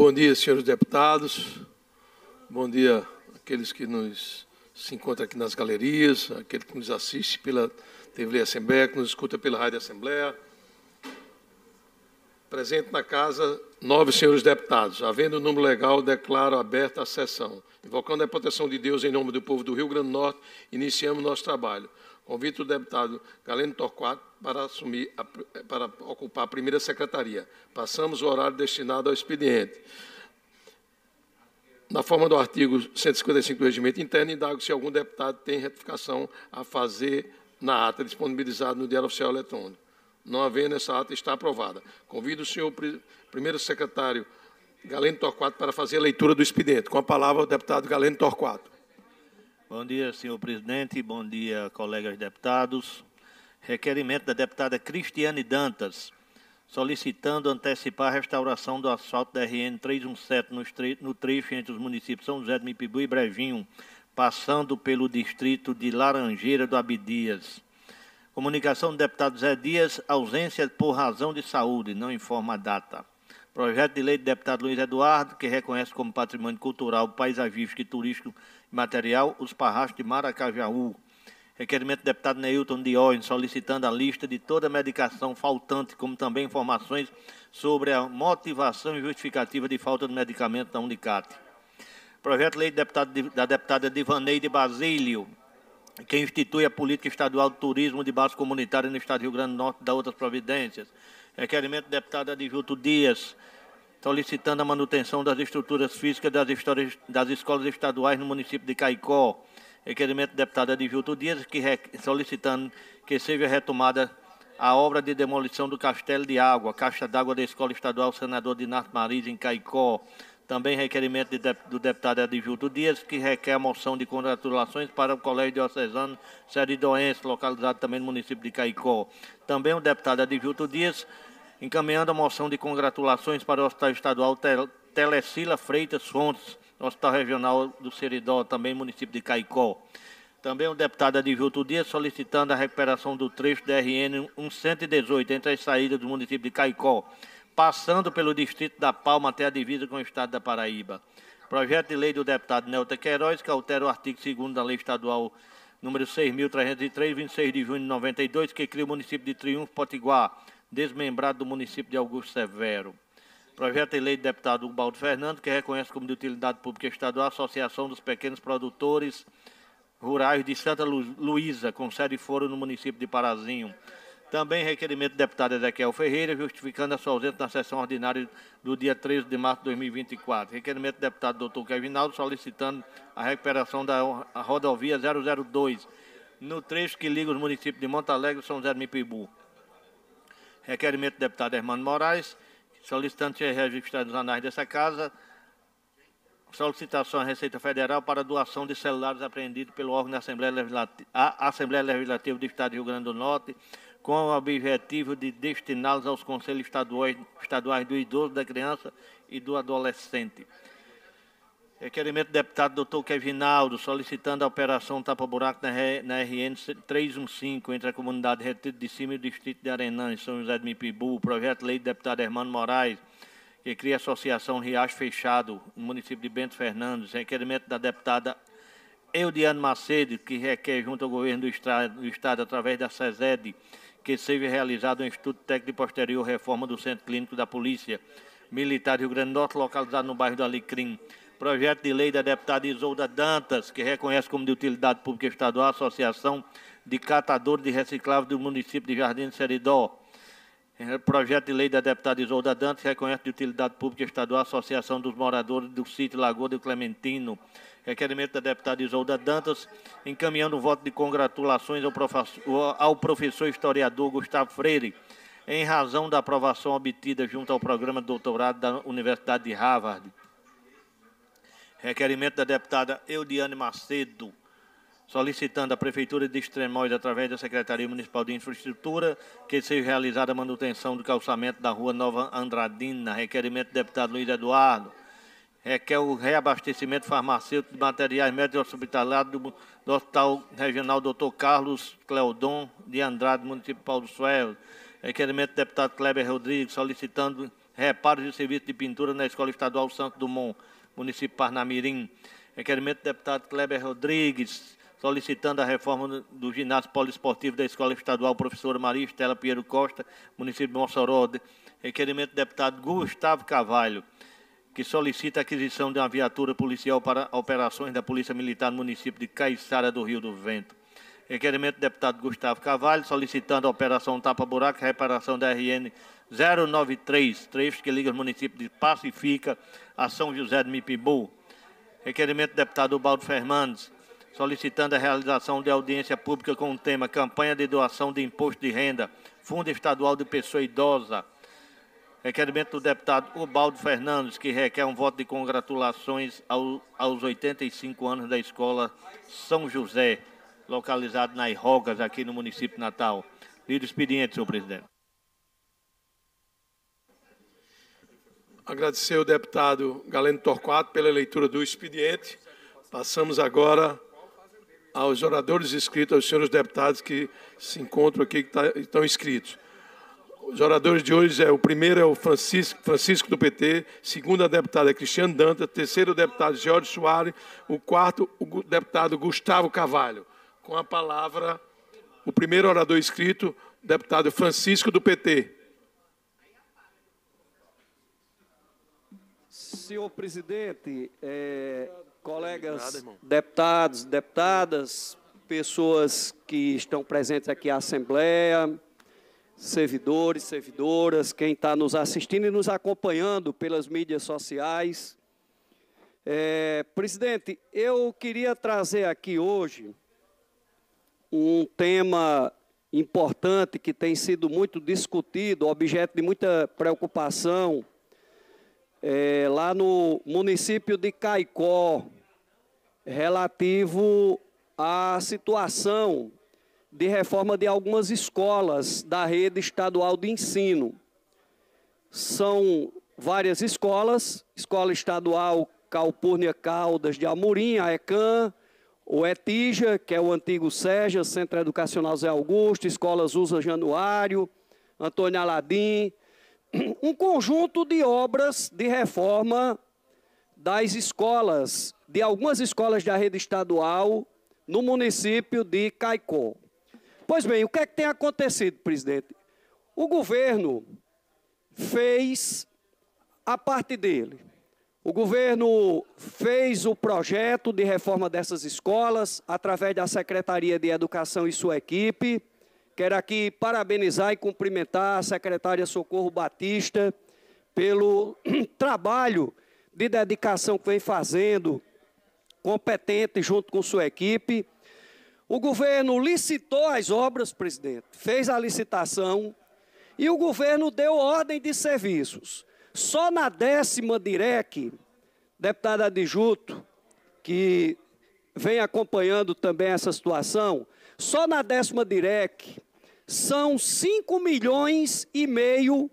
Bom dia, senhores deputados. Bom dia aqueles que nos se encontram aqui nas galerias, aquele que nos assiste pela TV Assembleia, que nos escuta pela Rádio Assembleia. Presente na casa, nove senhores deputados. Havendo o número legal, declaro aberta a sessão. Invocando a proteção de Deus em nome do povo do Rio Grande do Norte, iniciamos nosso trabalho. Convido o deputado Galeno Torquato para, assumir a, eh, para ocupar a primeira secretaria. Passamos o horário destinado ao expediente. Na forma do artigo 155 do Regimento Interno, indago se algum deputado tem retificação a fazer na ata disponibilizada no Diário Oficial Eletrônico. Não havendo, essa ata está aprovada. Convido o senhor primeiro secretário Galeno Torquato para fazer a leitura do expediente. Com a palavra, o deputado Galeno Torquato. Bom dia, senhor presidente. Bom dia, colegas deputados. Requerimento da deputada Cristiane Dantas, solicitando antecipar a restauração do asfalto da RN 317 no trecho entre os municípios São José do Mipibu e Brejinho, passando pelo distrito de Laranjeira do Abdias. Comunicação do deputado Zé Dias, ausência por razão de saúde, não informa a data. Projeto de lei do deputado Luiz Eduardo, que reconhece como patrimônio cultural, paisagístico e turístico Material, os Parrachos de Maracajaú. Requerimento do deputado Neilton Diógenes solicitando a lista de toda a medicação faltante, como também informações sobre a motivação e justificativa de falta de medicamento da Unicat Projeto de lei da deputada de Basílio, que institui a política estadual de turismo de base comunitária no estado do Rio Grande do Norte da outras providências. Requerimento do deputado Adjuto Dias solicitando a manutenção das estruturas físicas das, histórias, das escolas estaduais no município de Caicó. Requerimento do deputado Adilto Dias, que re, solicitando que seja retomada a obra de demolição do Castelo de Água, Caixa d'Água da Escola Estadual Senador Dinato Mariz, em Caicó. Também requerimento de, do deputado Adilto Dias, que requer a moção de congratulações para o Colégio Diocesano Séridoense, localizado também no município de Caicó. Também o deputado Adilto Dias encaminhando a moção de congratulações para o Hospital Estadual Telecila Freitas Fontes, Hospital Regional do Seridó, também município de Caicó. Também o deputado Adilto Dias solicitando a recuperação do trecho da RN 118 entre as saídas do município de Caicó, passando pelo distrito da Palma até a divisa com o estado da Paraíba. Projeto de lei do deputado Nelta Queiroz, que altera o artigo 2 da Lei Estadual número 6.303, 26 de junho de 92, que cria o município de Triunfo Potiguar, desmembrado do município de Augusto Severo. Projeto de lei do deputado Ubaldo Fernando, que reconhece como de utilidade pública estadual a Associação dos Pequenos Produtores Rurais de Santa Luísa, com sede e foro no município de Parazinho. Também requerimento do deputado Ezequiel Ferreira, justificando a sua ausência na sessão ordinária do dia 13 de março de 2024. Requerimento do deputado doutor Kevinaldo, solicitando a recuperação da rodovia 002, no trecho que liga os municípios de Monte Alegre e São José do Mipibu. Requerimento do deputado Hermano Moraes, solicitante de registrado nos anais dessa casa, solicitação à Receita Federal para doação de celulares apreendidos pelo órgão da Assembleia Legislativa, Assembleia Legislativa do Estado do Rio Grande do Norte, com o objetivo de destiná-los aos conselhos estaduais, estaduais do idoso, da criança e do adolescente. Requerimento do deputado doutor Kevinaldo, solicitando a operação tapa-buraco na, RN 315, entre a comunidade Retiro de Cima e o distrito de Arenã, em São José de Mipibu. Projeto de lei do deputado Hermano Moraes, que cria a associação Riacho Fechado, no município de Bento Fernandes. Requerimento da deputada Eudiano Macedo, que requer junto ao governo do estado, do estado através da SESED, que seja realizado um estudo técnico e posterior reforma do Centro Clínico da Polícia Militar Rio Grande do Norte, localizado no bairro do Alecrim. Projeto de lei da deputada Isolda Dantas, que reconhece como de utilidade pública estadual a Associação de Catadores de recicláveis do município de Jardim de Seridó. É, projeto de lei da deputada Isolda Dantas reconhece de utilidade pública estadual a Associação dos Moradores do Sítio Lagoa do Clementino. Requerimento da deputada Isolda Dantas, encaminhando o voto de congratulações ao professor, ao professor historiador Gustavo Freire, em razão da aprovação obtida junto ao programa de doutorado da Universidade de Harvard. Requerimento da deputada Eudiane Macedo, solicitando à Prefeitura de Extremóis, através da Secretaria Municipal de Infraestrutura, que seja realizada a manutenção do calçamento da Rua Nova Andradina. Requerimento do deputado Luiz Eduardo. Requer o reabastecimento farmacêutico de materiais médicos hospitalares do, do Hospital Regional Dr. Carlos Cleodon de Andrade, Municipal do Suelo. Requerimento do deputado Kleber Rodrigues, solicitando reparos e serviço de pintura na Escola Estadual Santo Dumont município Parnamirim. Requerimento do deputado Kleber Rodrigues, solicitando a reforma do ginásio poliesportivo da Escola Estadual Professora Maria Estela Piero Costa, município de Mossoró. Requerimento do deputado Gustavo Cavalho, que solicita a aquisição de uma viatura policial para operações da Polícia Militar no município de Caiçara do Rio do Vento. Requerimento do deputado Gustavo Cavalho, solicitando a operação Tapa Buraco, reparação da RN 093, trecho que liga os municípios de Pacifica a São José de Mipibu. Requerimento do deputado Ubaldo Fernandes, solicitando a realização de audiência pública com o tema Campanha de Doação de Imposto de Renda, Fundo Estadual de Pessoa Idosa. Requerimento do deputado Ubaldo Fernandes, que requer um voto de congratulações ao, aos 85 anos da Escola São José, localizado nas Rogas, aqui no município Natal. Lido expediente, senhor presidente. agradecer ao deputado Galeno Torquato pela leitura do expediente. Passamos agora aos oradores inscritos, aos senhores deputados que se encontram aqui, que tá, estão inscritos. Os oradores de hoje, é o primeiro é o Francisco, Francisco do PT, segundo a deputada é Cristiane Danta, terceiro o deputado Jorge Soares, o quarto o deputado Gustavo Carvalho. Com a palavra, o primeiro orador inscrito, o deputado Francisco do PT. Senhor presidente, é, colegas Obrigado, deputados, deputadas, pessoas que estão presentes aqui à Assembleia, servidores, servidoras, quem está nos assistindo e nos acompanhando pelas mídias sociais. É, presidente, eu queria trazer aqui hoje um tema importante que tem sido muito discutido, objeto de muita preocupação é, lá no município de Caicó, relativo à situação de reforma de algumas escolas da rede estadual de ensino. São várias escolas, Escola Estadual Calpurnia Caldas de Amorim, a ECAM, o ETIJA, que é o antigo SEJA, Centro Educacional Zé Augusto, Escolas USA Januário, Antônio Aladim, um conjunto de obras de reforma das escolas, de algumas escolas da rede estadual no município de Caicó. Pois bem, o que é que tem acontecido, presidente? O governo fez a parte dele. O governo fez o projeto de reforma dessas escolas através da Secretaria de Educação e sua equipe. Quero aqui parabenizar e cumprimentar a secretária Socorro Batista pelo trabalho de dedicação que vem fazendo, competente junto com sua equipe. O governo licitou as obras, presidente, fez a licitação e o governo deu ordem de serviços. Só na décima DIREC, deputada Juto, que vem acompanhando também essa situação, só na décima DIREC, são 5 milhões e meio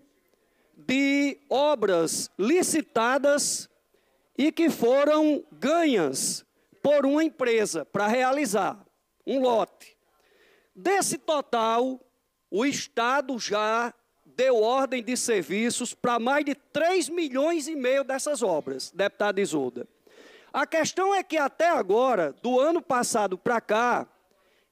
de obras licitadas e que foram ganhas por uma empresa para realizar um lote. Desse total, o Estado já deu ordem de serviços para mais de 3 milhões e meio dessas obras, deputado Isolda. A questão é que até agora, do ano passado para cá,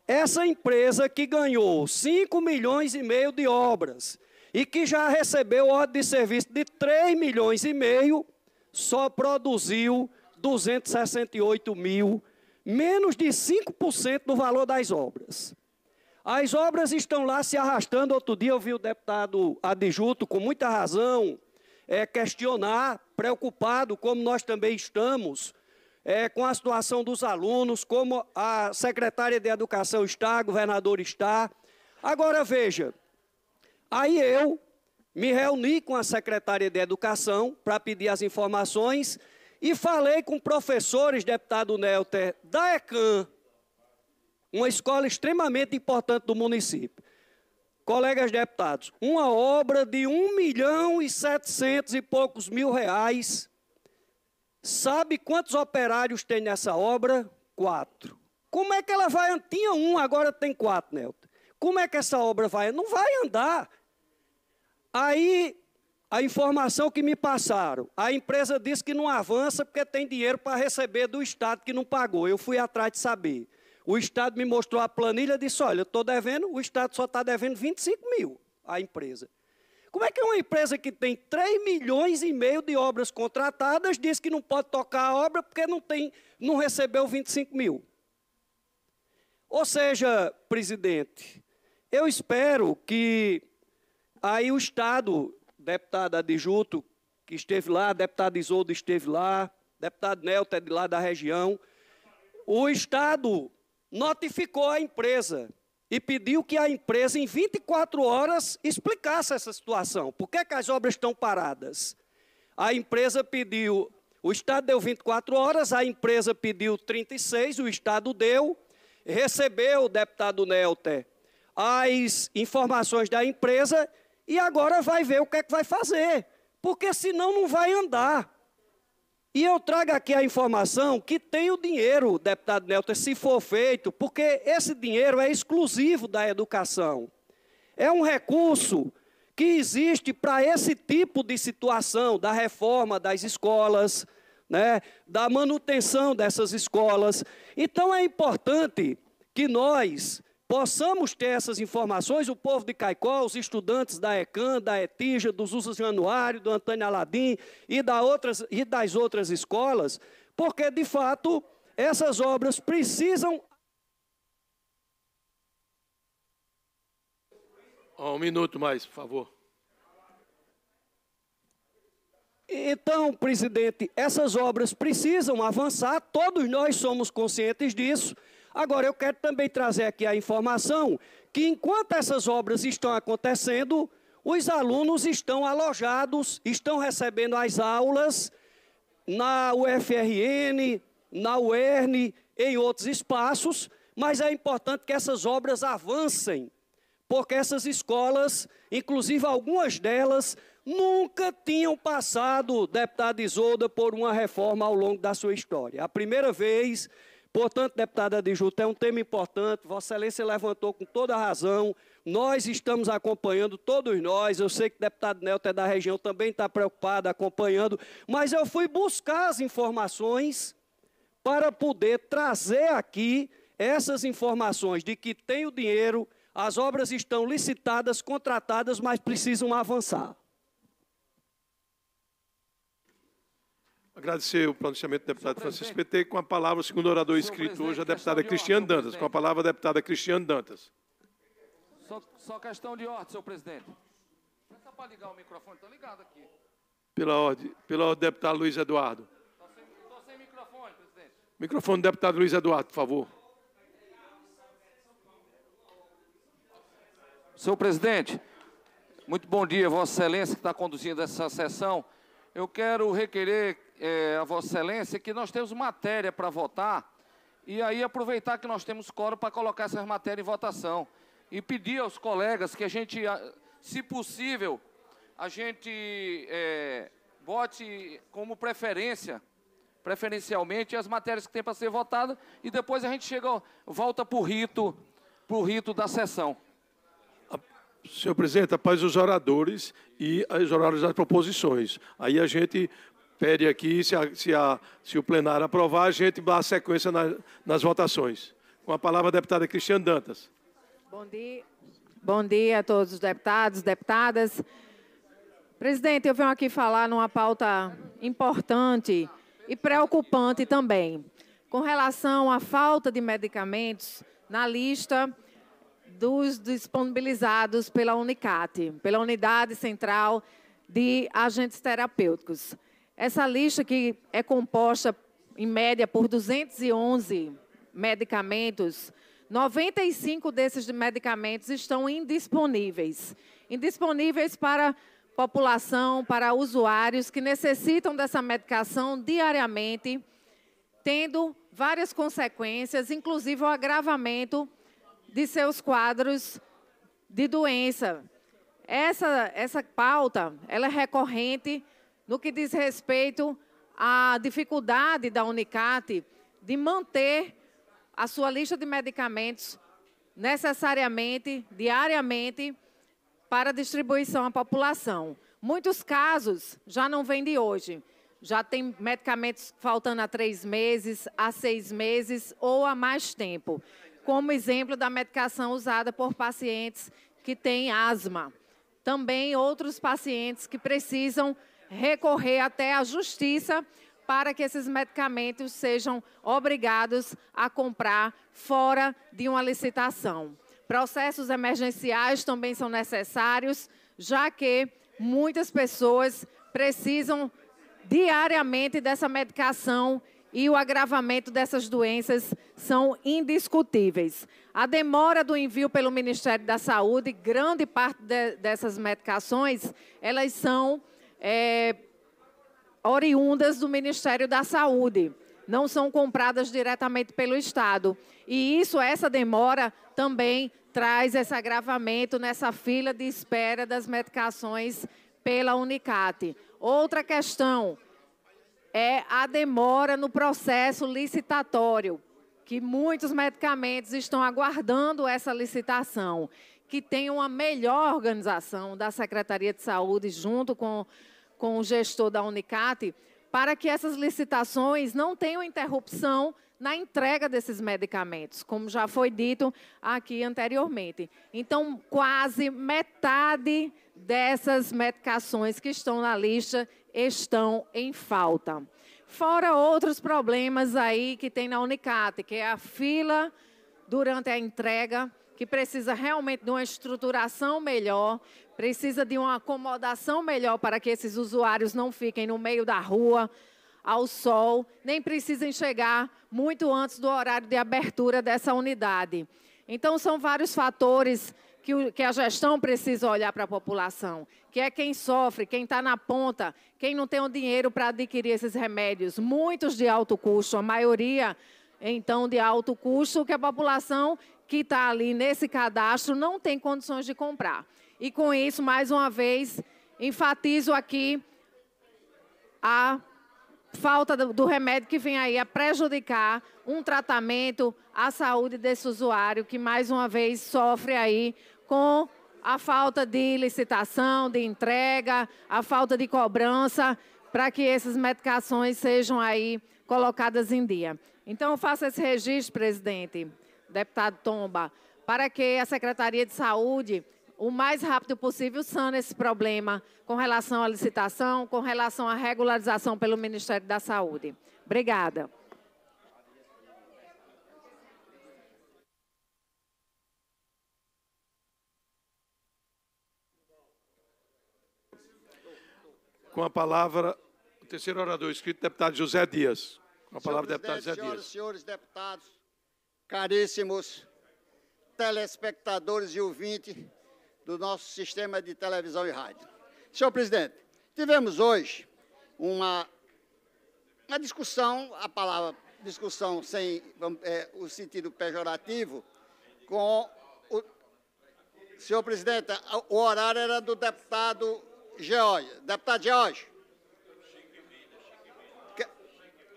essa empresa que ganhou 5 milhões e meio de obras e que já recebeu ordem de serviço de 3 milhões e meio, só produziu 268 mil, menos de 5% do valor das obras. As obras estão lá se arrastando. Outro dia eu vi o deputado adjunto, com muita razão, é, questionar, preocupado, como nós também estamos, é, com a situação dos alunos, como a secretária de Educação está, a governadora está. Agora veja, aí eu me reuni com a secretária de Educação para pedir as informações e falei com professores, deputado Nelter, da ECAM, uma escola extremamente importante do município. Colegas deputados, uma obra de 1 milhão e 700 e poucos mil reais Sabe quantos operários tem nessa obra? Quatro. Como é que ela vai? Tinha um, agora tem quatro, Nelton. Como é que essa obra vai? Não vai andar. Aí, a informação que me passaram, a empresa disse que não avança porque tem dinheiro para receber do Estado que não pagou. Eu fui atrás de saber. O Estado me mostrou a planilha e disse: olha, eu estou devendo, o Estado só está devendo 25 mil à empresa. Como é que uma empresa que tem 3 milhões e meio de obras contratadas diz que não pode tocar a obra porque não, tem, não recebeu 25 mil? Ou seja, presidente, eu espero que aí o Estado, deputado Adjuto, que esteve lá, deputado Isoldo esteve lá, deputado Nelta é de lá da região, o Estado notificou a empresa e pediu que a empresa, em 24 horas, explicasse essa situação. Por que, é que as obras estão paradas? A empresa pediu, o Estado deu 24 horas, a empresa pediu 36, o Estado deu, recebeu o deputado Nelter as informações da empresa e agora vai ver o que é que vai fazer. Porque senão não vai andar. E eu trago aqui a informação que tem o dinheiro, deputado Nelton, se for feito, porque esse dinheiro é exclusivo da educação. É um recurso que existe para esse tipo de situação da reforma das escolas, né, da manutenção dessas escolas. Então é importante que nós possamos ter essas informações, o povo de Caicó, os estudantes da ECAN, da ETIJA, dos Usos Januário, do Antônio Aladim e, da outras, e das outras escolas, porque, de fato, essas obras precisam... Oh, um minuto mais, por favor. Então, presidente, essas obras precisam avançar, todos nós somos conscientes disso, Agora, eu quero também trazer aqui a informação que, enquanto essas obras estão acontecendo, os alunos estão alojados, estão recebendo as aulas na UFRN, na UERN, em outros espaços, mas é importante que essas obras avancem, porque essas escolas, inclusive algumas delas, nunca tinham passado, deputado Isolda, por uma reforma ao longo da sua história. A primeira vez Portanto, deputada Adjuta, é um tema importante, Vossa Excelência levantou com toda a razão, nós estamos acompanhando, todos nós, eu sei que o deputado Nelton é da região, também está preocupado, acompanhando, mas eu fui buscar as informações para poder trazer aqui essas informações de que tem o dinheiro, as obras estão licitadas, contratadas, mas precisam avançar. Agradecer o pronunciamento do deputado Francisco PT. Com a palavra, o segundo orador inscrito hoje, a deputada Cristiane Dantas. Com a palavra, a deputada Cristiane Dantas. Só, só questão de ordem, senhor presidente. para ligar o microfone, está ligado aqui. Pela ordem, pela ordem, deputado Luiz Eduardo. Estou sem, sem microfone, presidente. Microfone do deputado Luiz Eduardo, por favor. Senhor presidente, muito bom dia, Vossa Excelência, que está conduzindo essa sessão. Eu quero requerer é, a Vossa Excelência, que nós temos matéria para votar, e aí aproveitar que nós temos coro para colocar essas matérias em votação. E pedir aos colegas que a gente, se possível, a gente é, bote como preferência, preferencialmente, as matérias que tem para ser votada, e depois a gente chega, volta para o rito, pro rito da sessão. Senhor presidente, após os oradores e os oradores das proposições. Aí a gente pede aqui, se, a, se, a, se, o plenário aprovar, a gente dá sequência na, nas votações. Com a palavra a deputada Cristiane Dantas. Bom dia. Bom dia a todos os deputados, deputadas. Presidente, eu venho aqui falar numa pauta importante e preocupante também, com relação à falta de medicamentos na lista dos disponibilizados pela UNICAT, pela Unidade Central de Agentes Terapêuticos. Essa lista que é composta em média por 211 medicamentos, 95 desses medicamentos estão indisponíveis. Indisponíveis para população, para usuários que necessitam dessa medicação diariamente, tendo várias consequências, inclusive o agravamento de seus quadros de doença. Essa, essa pauta ela é recorrente no que diz respeito à dificuldade da Unicat de manter a sua lista de medicamentos necessariamente, diariamente, para distribuição à população. Muitos casos já não vêm de hoje. Já tem medicamentos faltando há três meses, há seis meses ou há mais tempo. Como exemplo da medicação usada por pacientes que têm asma. Também outros pacientes que precisam recorrer até a justiça para que esses medicamentos sejam obrigados a comprar fora de uma licitação. Processos emergenciais também são necessários, já que muitas pessoas precisam diariamente dessa medicação e o agravamento dessas doenças são indiscutíveis. A demora do envio pelo Ministério da Saúde, grande parte de, dessas medicações, elas são é, oriundas do Ministério da Saúde. Não são compradas diretamente pelo Estado. E isso, essa demora, também traz esse agravamento nessa fila de espera das medicações pela Unicate. Outra questão é a demora no processo licitatório, que muitos medicamentos estão aguardando essa licitação que tenha uma melhor organização da Secretaria de Saúde junto com, com o gestor da Unicate, para que essas licitações não tenham interrupção na entrega desses medicamentos, como já foi dito aqui anteriormente. Então, quase metade dessas medicações que estão na lista estão em falta. Fora outros problemas aí que tem na Unicate, que é a fila durante a entrega que precisa realmente de uma estruturação melhor, precisa de uma acomodação melhor para que esses usuários não fiquem no meio da rua, ao sol, nem precisem chegar muito antes do horário de abertura dessa unidade. Então, são vários fatores que, a gestão precisa olhar para a população, que é quem sofre, quem está na ponta, quem não tem o dinheiro para adquirir esses remédios. Muitos de alto custo, a maioria, então, de alto custo, que a população que está ali nesse cadastro não tem condições de comprar. E com isso, mais uma vez, enfatizo aqui a falta do, remédio que vem aí a prejudicar um tratamento à saúde desse usuário que mais uma vez sofre aí com a falta de licitação, de entrega, a falta de cobrança para que essas medicações sejam aí colocadas em dia. Então faça esse registro, presidente deputado Tomba, para que a Secretaria de Saúde, o mais rápido possível, sane esse problema com relação à licitação, com relação à regularização pelo Ministério da Saúde. Obrigada. Com a palavra, o terceiro orador escrito, deputado José Dias. Com a palavra, deputado José Dias. Senhoras e senhores deputados, caríssimos telespectadores e ouvintes do nosso sistema de televisão e rádio. Senhor presidente, tivemos hoje uma, uma discussão, a palavra discussão sem é, o sentido pejorativo, com o senhor presidente, o horário era do deputado George. Deputado George.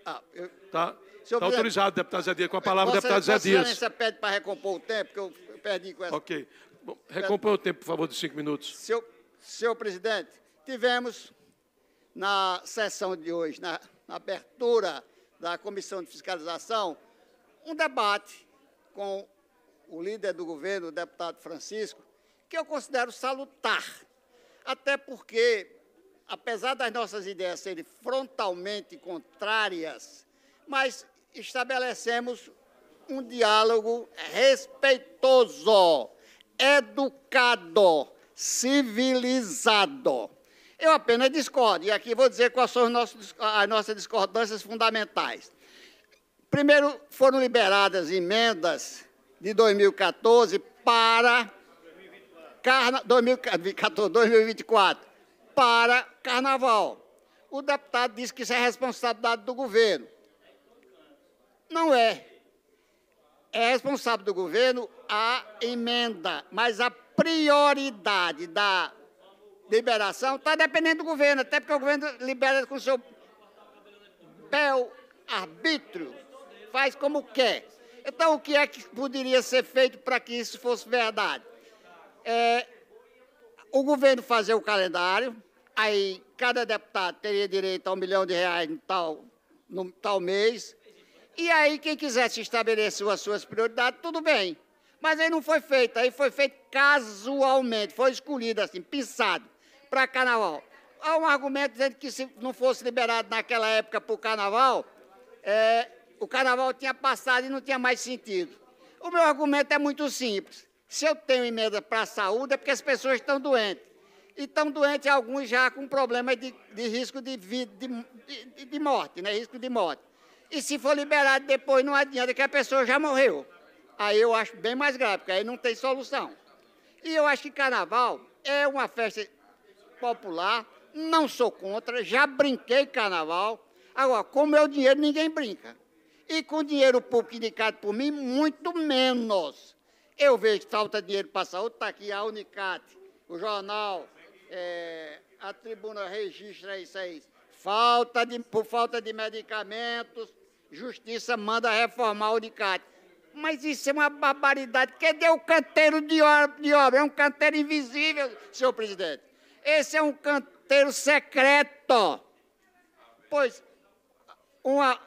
Ah, eu... Tá. Está autorizado, deputado Zé Dias, com a palavra, Vossa, deputado Zé Dias. Vossa Excelência pede para recompor o tempo, que eu perdi com essa... Ok. Bom, o tempo, por favor, de cinco minutos. Seu, senhor presidente, tivemos na sessão de hoje, na, na abertura da Comissão de Fiscalização, um debate com o líder do governo, o deputado Francisco, que eu considero salutar, até porque, apesar das nossas ideias serem frontalmente contrárias, mas estabelecemos um diálogo respeitoso, educado, civilizado. Eu apenas discordo, e aqui vou dizer quais são as nossas, discordâncias fundamentais. Primeiro, foram liberadas emendas de 2014 para. 2014, 2024, para Carnaval. O deputado disse que isso é responsabilidade do governo. Não é. É responsável do governo a emenda, mas a prioridade da liberação está dependendo do governo, até porque o governo libera com seu bel arbítrio, faz como quer. Então, o que é que poderia ser feito para que isso fosse verdade? É, o governo fazer o calendário, aí cada deputado teria direito a um milhão de reais no tal, no tal mês, e aí, quem quisesse estabelecer as suas prioridades, tudo bem. Mas aí não foi feito, aí foi feito casualmente, foi escolhido assim, pensado, para carnaval. Há um argumento dizendo que se não fosse liberado naquela época para o carnaval, é, o carnaval tinha passado e não tinha mais sentido. O meu argumento é muito simples. Se eu tenho emenda para a saúde, é porque as pessoas estão doentes. E estão doentes alguns já com problemas de, de risco de, vida, de, de, de morte, né? risco de morte. E se for liberado depois, não adianta, que a pessoa já morreu. Aí eu acho bem mais grave, porque aí não tem solução. E eu acho que carnaval é uma festa popular, não sou contra, já brinquei carnaval. Agora, com meu dinheiro, ninguém brinca. E com dinheiro público indicado por mim, muito menos. Eu vejo que falta dinheiro para saúde, está aqui a Unicat, o jornal, é, a tribuna registra é isso aí. Falta de, por falta de medicamentos, Justiça manda reformar o DICAT. Mas isso é uma barbaridade. Cadê é o canteiro de obra? É um canteiro invisível, senhor presidente. Esse é um canteiro secreto. Pois uma,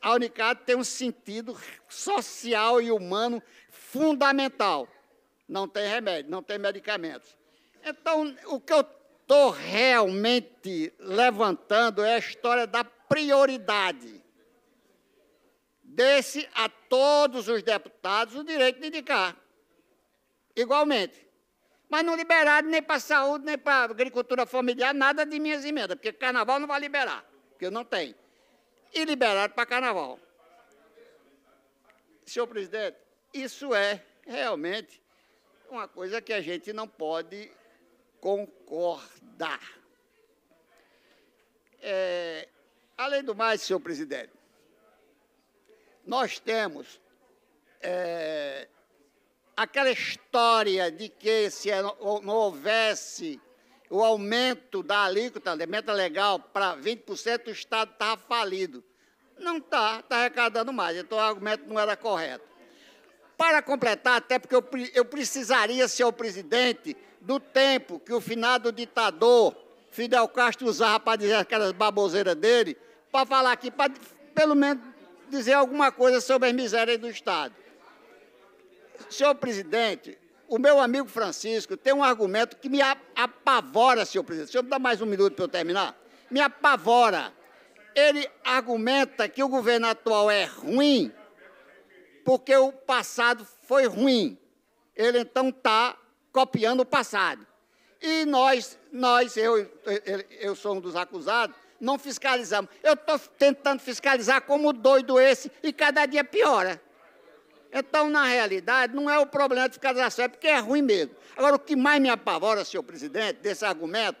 a Unicat tem um sentido social e humano fundamental. Não tem remédio, não tem medicamentos. Então, o que eu estou realmente levantando é a história da prioridade desse a todos os deputados o direito de indicar, igualmente. Mas não liberaram nem para saúde, nem para agricultura familiar, nada de minhas emendas, porque carnaval não vai liberar, porque eu não tenho. E liberaram para carnaval. Senhor presidente, isso é realmente uma coisa que a gente não pode concordar. É, além do mais, senhor presidente, nós temos é, aquela história de que se é, não houvesse o aumento da alíquota, da meta legal, para 20%, o Estado estava tá falido. Não está, está arrecadando mais. Então, o argumento não era correto. Para completar, até porque eu, eu precisaria, senhor presidente, do tempo que o finado ditador Fidel Castro usava para dizer aquelas baboseiras dele, para falar aqui, para pelo menos dizer alguma coisa sobre as misérias do Estado. Senhor presidente, o meu amigo Francisco tem um argumento que me apavora, senhor presidente. Senhor, me dá mais um minuto para eu terminar? Me apavora. Ele argumenta que o governo atual é ruim porque o passado foi ruim. Ele então está copiando o passado. E nós, nós eu, eu sou um dos acusados, não fiscalizamos. Eu estou tentando fiscalizar como doido esse e cada dia piora. Então, na realidade, não é o problema de fiscalização, é porque é ruim mesmo. Agora, o que mais me apavora, senhor presidente, desse argumento,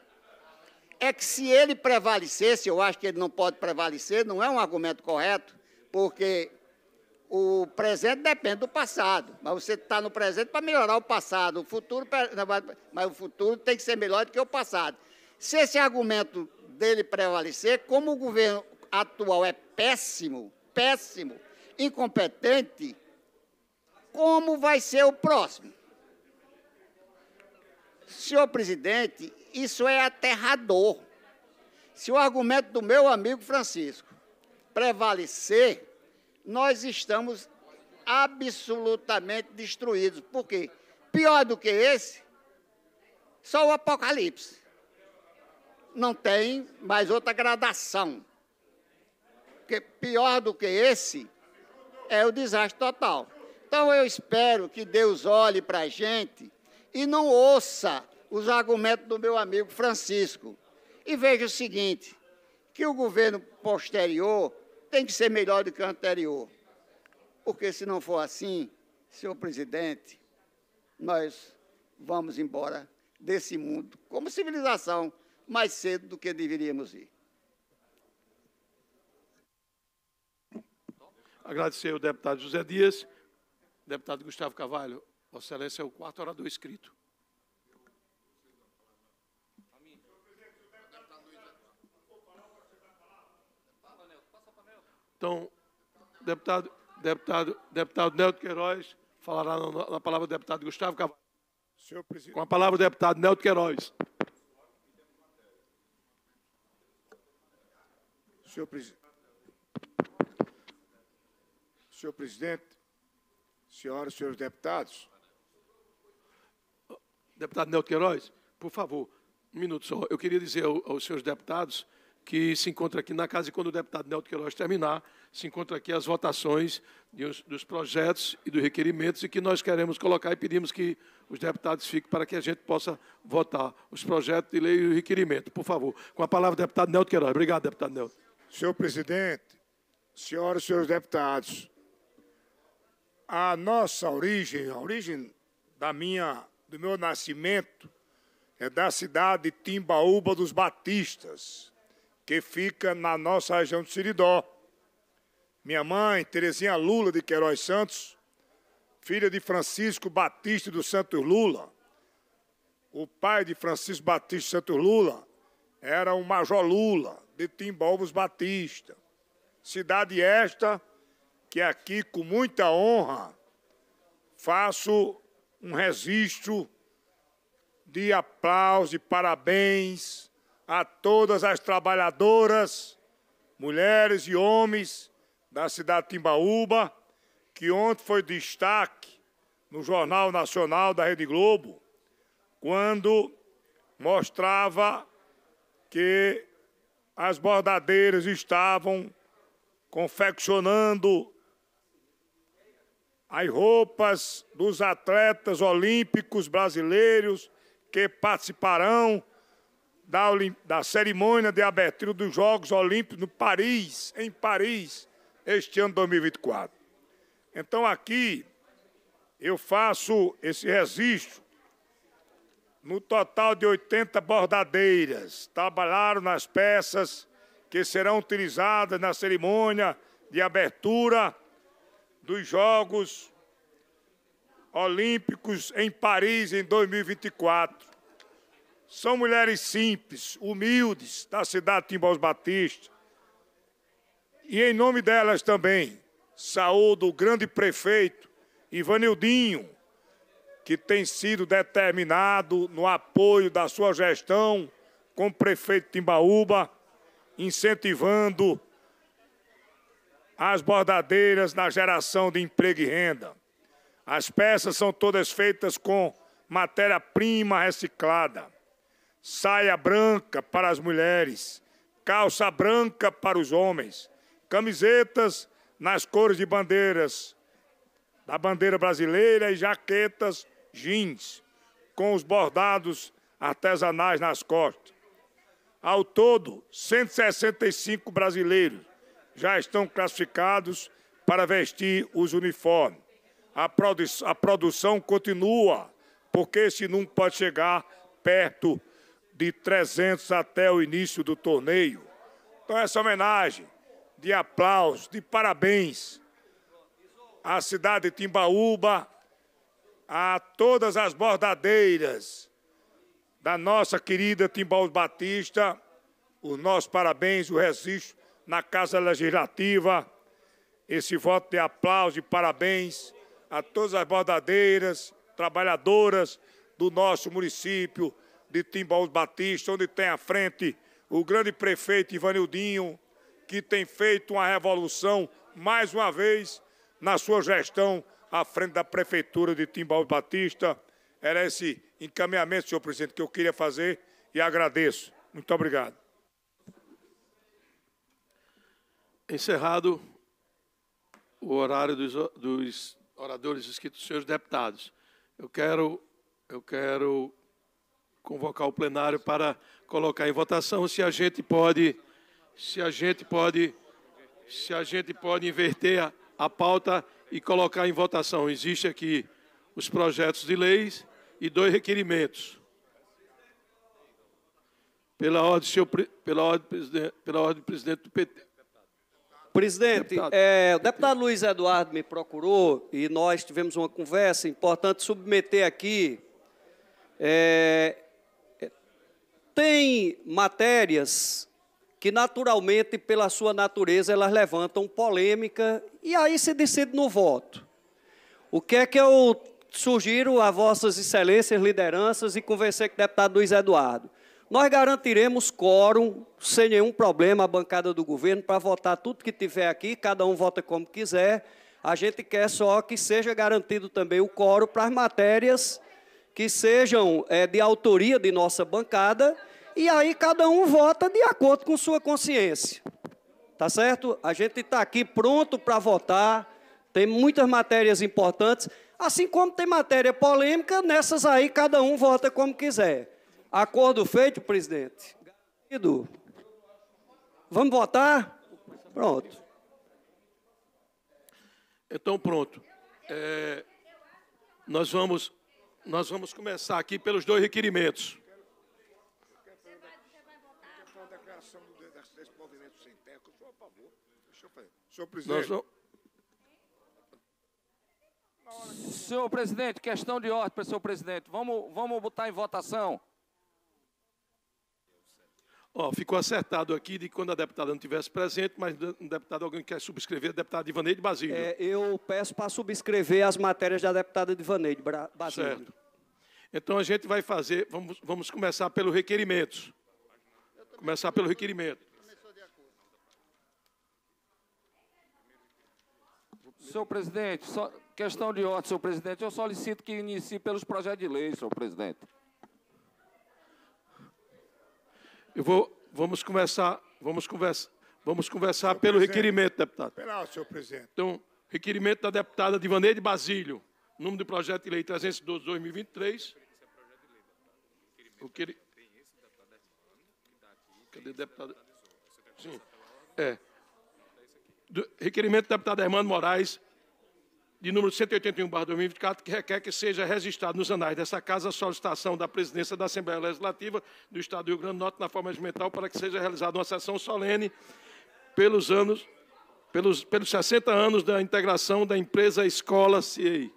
é que se ele prevalecesse, eu acho que ele não pode prevalecer, não é um argumento correto, porque o presente depende do passado, mas você está no presente para melhorar o passado, o futuro, mas o futuro tem que ser melhor do que o passado. Se esse argumento dele prevalecer, como o governo atual é péssimo, péssimo, incompetente, como vai ser o próximo? Senhor presidente, isso é aterrador. Se o argumento do meu amigo Francisco prevalecer, nós estamos absolutamente destruídos. Por quê? Pior do que esse, só o apocalipse não tem mais outra gradação. Porque pior do que esse é o desastre total. Então eu espero que Deus olhe para a gente e não ouça os argumentos do meu amigo Francisco. E veja o seguinte: que o governo posterior tem que ser melhor do que o anterior. Porque se não for assim, senhor presidente, nós vamos embora desse mundo como civilização mais cedo do que deveríamos ir. Agradecer ao deputado José Dias. Deputado Gustavo Cavalho, Vossa Excelência é o quarto orador escrito. Então, deputado, deputado, deputado Nelto Queiroz falará na, palavra do deputado Gustavo Cavalho. Com a palavra o deputado Nelto Queiroz. Senhor, Senhor presidente, senhoras e senhores deputados. Deputado Nelto Queiroz, por favor, um minuto só. Eu queria dizer aos senhores deputados que se encontra aqui na casa e quando o deputado Nelto Queiroz terminar, se encontra aqui as votações dos, dos projetos e dos requerimentos e que nós queremos colocar e pedimos que os deputados fiquem para que a gente possa votar os projetos de lei e o requerimento. Por favor, com a palavra o deputado Nelto Queiroz. Obrigado, deputado Nelto. Senhor presidente, senhoras e senhores deputados, a nossa origem, a origem da minha, do meu nascimento, é da cidade de Timbaúba dos Batistas, que fica na nossa região de Siridó. Minha mãe, Terezinha Lula de Queiroz Santos, filha de Francisco Batista dos Santos Lula, o pai de Francisco Batista Santos Lula era o Major Lula, de Timbalvos Batista. Cidade esta que aqui, com muita honra, faço um registro de aplausos e parabéns a todas as trabalhadoras, mulheres e homens da cidade de Timbaúba, que ontem foi destaque no Jornal Nacional da Rede Globo, quando mostrava que as bordadeiras estavam confeccionando as roupas dos atletas olímpicos brasileiros que participarão da, da cerimônia de abertura dos Jogos Olímpicos no Paris, em Paris, este ano 2024. Então aqui eu faço esse registro no total de 80 bordadeiras. Trabalharam nas peças que serão utilizadas na cerimônia de abertura dos Jogos Olímpicos em Paris em 2024. São mulheres simples, humildes, da cidade de Timbós Batista. E em nome delas também, saúdo o grande prefeito Ivanildinho, que tem sido determinado no apoio da sua gestão com o prefeito Timbaúba, incentivando as bordadeiras na geração de emprego e renda. As peças são todas feitas com matéria-prima reciclada. Saia branca para as mulheres, calça branca para os homens, camisetas nas cores de bandeiras da bandeira brasileira e jaquetas jeans, com os bordados artesanais nas costas. Ao todo, 165 brasileiros já estão classificados para vestir os uniformes. A, produ a produção continua, porque esse número pode chegar perto de 300 até o início do torneio. Então, essa homenagem de aplausos, de parabéns à cidade de Timbaúba, a todas as bordadeiras da nossa querida Timbaús Batista, os nossos parabéns, o registro na Casa Legislativa, esse voto de aplauso e parabéns a todas as bordadeiras, trabalhadoras do nosso município de Timbaús Batista, onde tem à frente o grande prefeito Ivanildinho, que tem feito uma revolução, mais uma vez, na sua gestão à frente da Prefeitura de Timbal Batista. Era esse encaminhamento, senhor presidente, que eu queria fazer e agradeço. Muito obrigado. Encerrado o horário dos, dos oradores inscritos, senhores deputados. Eu quero, eu quero convocar o plenário para colocar em votação se a gente pode, se a gente pode, se a gente pode inverter a, a pauta e colocar em votação. Existe aqui os projetos de leis e dois requerimentos. Pela ordem, senhor, pela ordem, pela ordem do presidente do PT. Presidente, deputado. É, o deputado Luiz Eduardo me procurou e nós tivemos uma conversa importante submeter aqui. É, é tem matérias que naturalmente, pela sua natureza, elas levantam polêmica e aí se decide no voto. O que é que eu sugiro a vossas excelências, lideranças e convencer com o deputado Luiz Eduardo? Nós garantiremos quórum, sem nenhum problema, a bancada do governo, para votar tudo que tiver aqui, cada um vota como quiser. A gente quer só que seja garantido também o quórum para as matérias que sejam é, de autoria de nossa bancada e aí cada um vota de acordo com sua consciência. Tá certo? A gente está aqui pronto para votar. Tem muitas matérias importantes, assim como tem matéria polêmica, nessas aí cada um vota como quiser. Acordo feito, presidente? Garantido. Vamos votar? Pronto. Então, pronto. É, nós, vamos, nós vamos começar aqui pelos dois requerimentos. Senhor presidente. senhor presidente, questão de ordem para o senhor presidente. Vamos, vamos botar em votação. Oh, ficou acertado aqui de quando a deputada não estivesse presente, mas um deputado, alguém quer subscrever, a deputada Ivaneide Basílio. É, eu peço para subscrever as matérias da deputada Ivaneide Basílio. Certo. Então a gente vai fazer, vamos, vamos começar pelo requerimento. Começar pelo requerimento. Senhor presidente, só, questão de ordem, senhor presidente. Eu solicito que inicie pelos projetos de lei, senhor presidente. Eu vou, vamos conversar, vamos conversar, vamos conversar pelo requerimento, deputado. Penal, senhor presidente. Então, requerimento da deputada Divaneide Basílio, número do projeto de lei 312 2023. O que ele... Cadê o deputado? Sim. É do requerimento do deputado Hermano Moraes, de número 181, barra 2024, que requer que seja registrado nos anais dessa Casa a solicitação da presidência da Assembleia Legislativa do Estado do Rio Grande do Norte na forma regimental para que seja realizada uma sessão solene pelos anos, pelos, pelos 60 anos da integração da empresa Escola CIEI.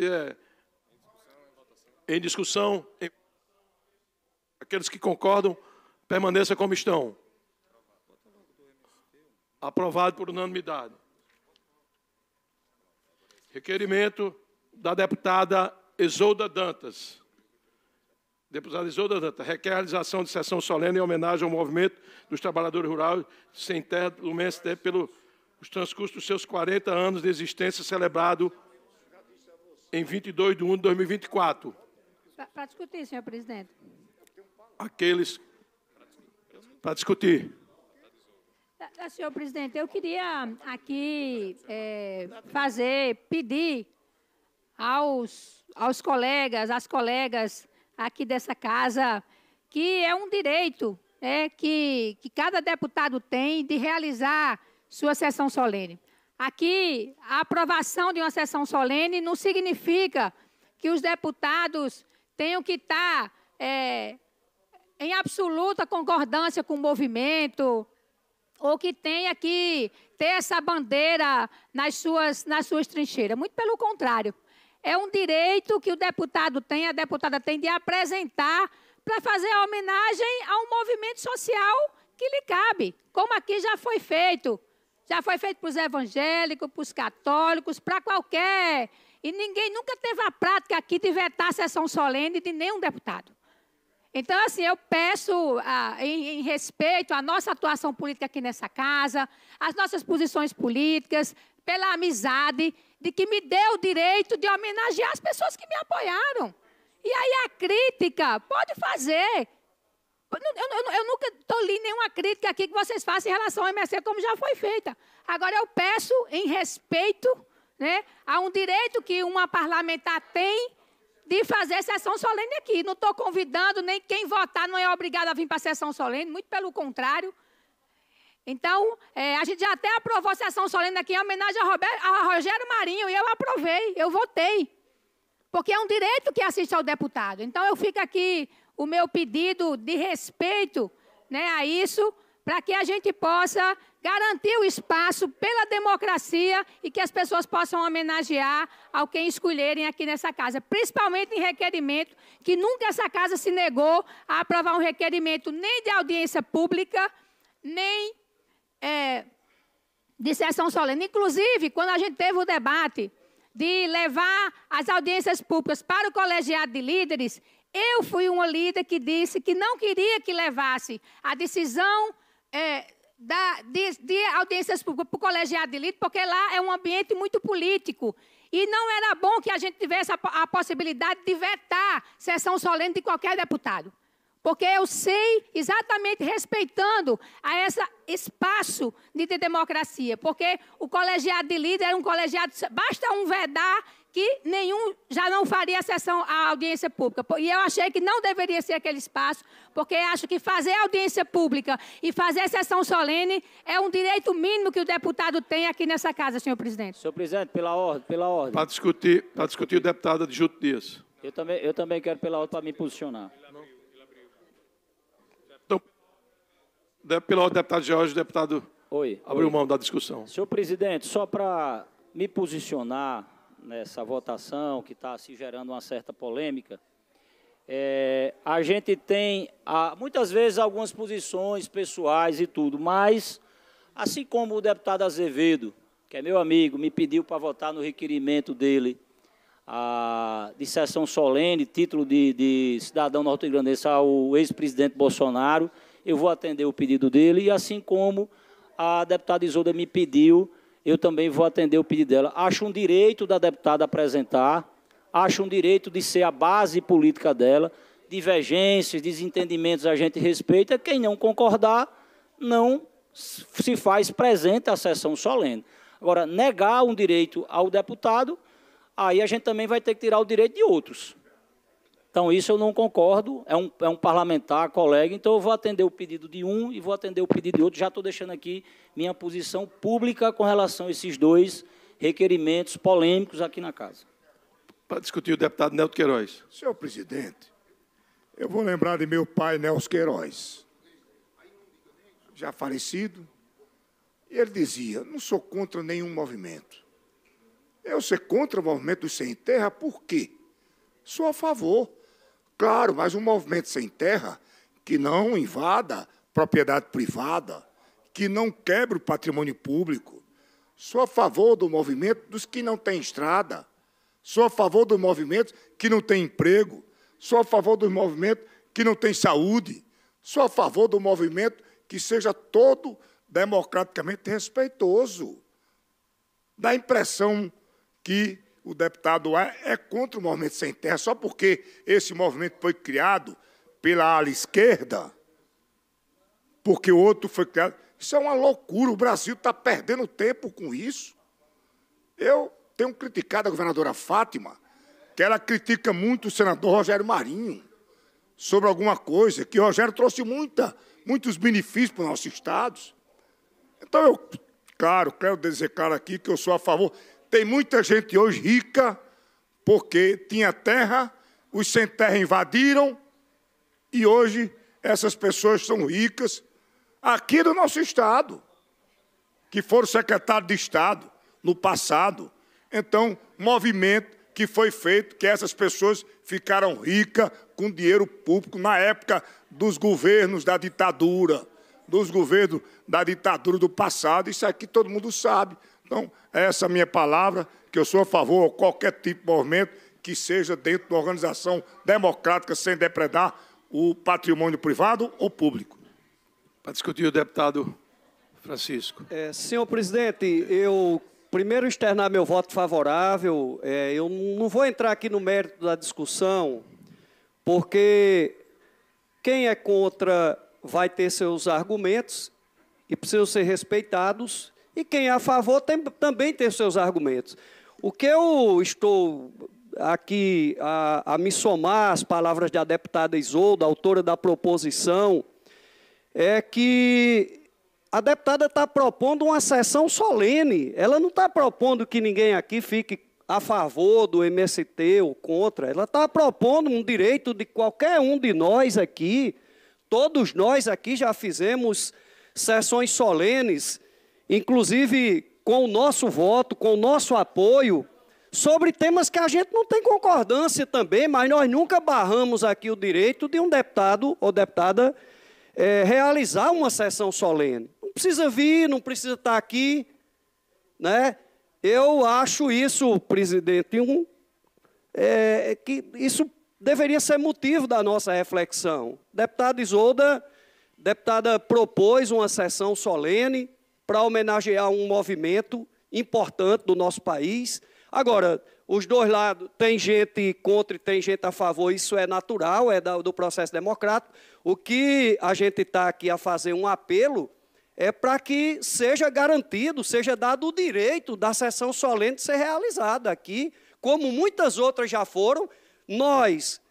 é Em discussão, em... aqueles que concordam, permaneça como estão. Aprovado por unanimidade. Requerimento da deputada Isolda Dantas. Deputada Isolda Dantas, requer a realização de sessão solene em homenagem ao movimento dos trabalhadores rurais sem terra do né, pelo pelos transcurso dos seus 40 anos de existência, celebrado em 22 de 1 de 2024. Para discutir, senhor presidente. Aqueles. Para discutir. Tá, tá, senhor presidente, eu queria aqui é, fazer, pedir aos, aos colegas, às colegas aqui dessa casa, que é um direito é, que, que cada deputado tem de realizar sua sessão solene. Aqui, a aprovação de uma sessão solene não significa que os deputados tenham que estar tá, é, em absoluta concordância com o movimento, ou que tenha que ter essa bandeira nas suas, nas suas trincheiras. Muito pelo contrário. É um direito que o deputado tem, a deputada tem, de apresentar para fazer a homenagem a um movimento social que lhe cabe, como aqui já foi feito. Já foi feito para os evangélicos, para os católicos, para qualquer. E ninguém nunca teve a prática aqui de vetar a sessão solene de nenhum deputado. Então, assim, eu peço ah, em, em, respeito à nossa atuação política aqui nessa casa, às nossas posições políticas, pela amizade, de que me dê o direito de homenagear as pessoas que me apoiaram. E aí a crítica, pode fazer. Eu, eu, eu nunca estou li nenhuma crítica aqui que vocês façam em relação ao MSC, como já foi feita. Agora, eu peço em respeito né, a um direito que uma parlamentar tem de fazer sessão solene aqui. Não estou convidando, nem quem votar não é obrigado a vir para a sessão solene, muito pelo contrário. Então, é, a gente já até aprovou a sessão solene aqui em homenagem a, Roberto, a Rogério Marinho, e eu aprovei, eu votei. Porque é um direito que assiste ao deputado. Então, eu fico aqui o meu pedido de respeito né, a isso, para que a gente possa garantir o espaço pela democracia e que as pessoas possam homenagear ao quem escolherem aqui nessa casa, principalmente em requerimento, que nunca essa casa se negou a aprovar um requerimento nem de audiência pública, nem é, de sessão solene. Inclusive, quando a gente teve o debate de levar as audiências públicas para o colegiado de líderes, eu fui uma líder que disse que não queria que levasse a decisão é, da, de, de, audiências para o colegiado de elite, porque lá é um ambiente muito político. E não era bom que a gente tivesse a, a possibilidade de vetar sessão solene de qualquer deputado. Porque eu sei exatamente respeitando a esse espaço de democracia. Porque o colegiado de líder é um colegiado. Basta um vedar que nenhum já não faria a sessão à audiência pública. E eu achei que não deveria ser aquele espaço, porque acho que fazer audiência pública e fazer sessão solene é um direito mínimo que o deputado tem aqui nessa casa, senhor presidente. Senhor presidente, pela ordem, pela ordem. Para discutir, para discutir o deputado adjunto Dias. Eu também, eu também quero pela ordem para me posicionar. Então, pela ordem, deputado Jorge, deputado Oi, abriu oi. mão da discussão. Senhor presidente, só para me posicionar nessa votação, que está se gerando uma certa polêmica, é, a gente tem a, muitas vezes algumas posições pessoais e tudo, mas assim como o deputado Azevedo, que é meu amigo, me pediu para votar no requerimento dele a, de sessão solene, título de, de cidadão norte-grandense ao ex-presidente Bolsonaro, eu vou atender o pedido dele, e assim como a deputada Isolda me pediu eu também vou atender o pedido dela. Acho um direito da deputada apresentar, acho um direito de ser a base política dela. Divergências, desentendimentos a gente respeita. Quem não concordar, não se faz presente à sessão solene. Agora, negar um direito ao deputado, aí a gente também vai ter que tirar o direito de outros. Então, isso eu não concordo. É um, é um parlamentar, colega, então eu vou atender o pedido de um e vou atender o pedido de outro. Já estou deixando aqui minha posição pública com relação a esses dois requerimentos polêmicos aqui na casa. Para discutir o deputado Nelto Queiroz. Senhor presidente, eu vou lembrar de meu pai, Nelson Queiroz, já falecido. E ele dizia: não sou contra nenhum movimento. Eu ser contra o movimento dos sem terra, por quê? Sou a favor Claro, mas um movimento sem terra que não invada propriedade privada, que não quebre o patrimônio público. Sou a favor do movimento dos que não têm estrada. Sou a favor do movimento que não tem emprego. Sou a favor do movimento que não tem saúde. Sou a favor do movimento que seja todo democraticamente respeitoso. Dá a impressão que o deputado A é, é contra o movimento sem terra, só porque esse movimento foi criado pela ala esquerda, porque o outro foi criado. Isso é uma loucura, o Brasil está perdendo tempo com isso. Eu tenho criticado a governadora Fátima, que ela critica muito o senador Rogério Marinho sobre alguma coisa, que o Rogério trouxe muita, muitos benefícios para os nossos estados. Então, eu, claro, quero dizer, claro aqui que eu sou a favor. Tem muita gente hoje rica porque tinha terra, os sem terra invadiram e hoje essas pessoas são ricas aqui do nosso estado, que foram secretário de estado no passado. Então, movimento que foi feito que essas pessoas ficaram ricas com dinheiro público na época dos governos da ditadura, dos governos da ditadura do passado. Isso aqui todo mundo sabe. Então, é essa é a minha palavra, que eu sou a favor de qualquer tipo de movimento que seja dentro de uma organização democrática, sem depredar o patrimônio privado ou público. Para discutir o deputado Francisco. É, senhor presidente, eu primeiro externar meu voto favorável. É, eu não vou entrar aqui no mérito da discussão, porque quem é contra vai ter seus argumentos e precisam ser respeitados. E quem é a favor tem, também tem seus argumentos. O que eu estou aqui a, a me somar às palavras da deputada Isolda, autora da proposição, é que a deputada está propondo uma sessão solene. Ela não está propondo que ninguém aqui fique a favor do MST ou contra. Ela está propondo um direito de qualquer um de nós aqui. Todos nós aqui já fizemos sessões solenes inclusive com o nosso voto, com o nosso apoio, sobre temas que a gente não tem concordância também, mas nós nunca barramos aqui o direito de um deputado ou deputada é, realizar uma sessão solene. Não precisa vir, não precisa estar aqui. Né? Eu acho isso, presidente, um, é, que isso deveria ser motivo da nossa reflexão. Deputada Isolda, deputada propôs uma sessão solene, para homenagear um movimento importante do nosso país. Agora, os dois lados, tem gente contra e tem gente a favor, isso é natural, é do processo democrático. O que a gente está aqui a fazer um apelo é para que seja garantido, seja dado o direito da sessão solene ser realizada aqui, como muitas outras já foram. Nós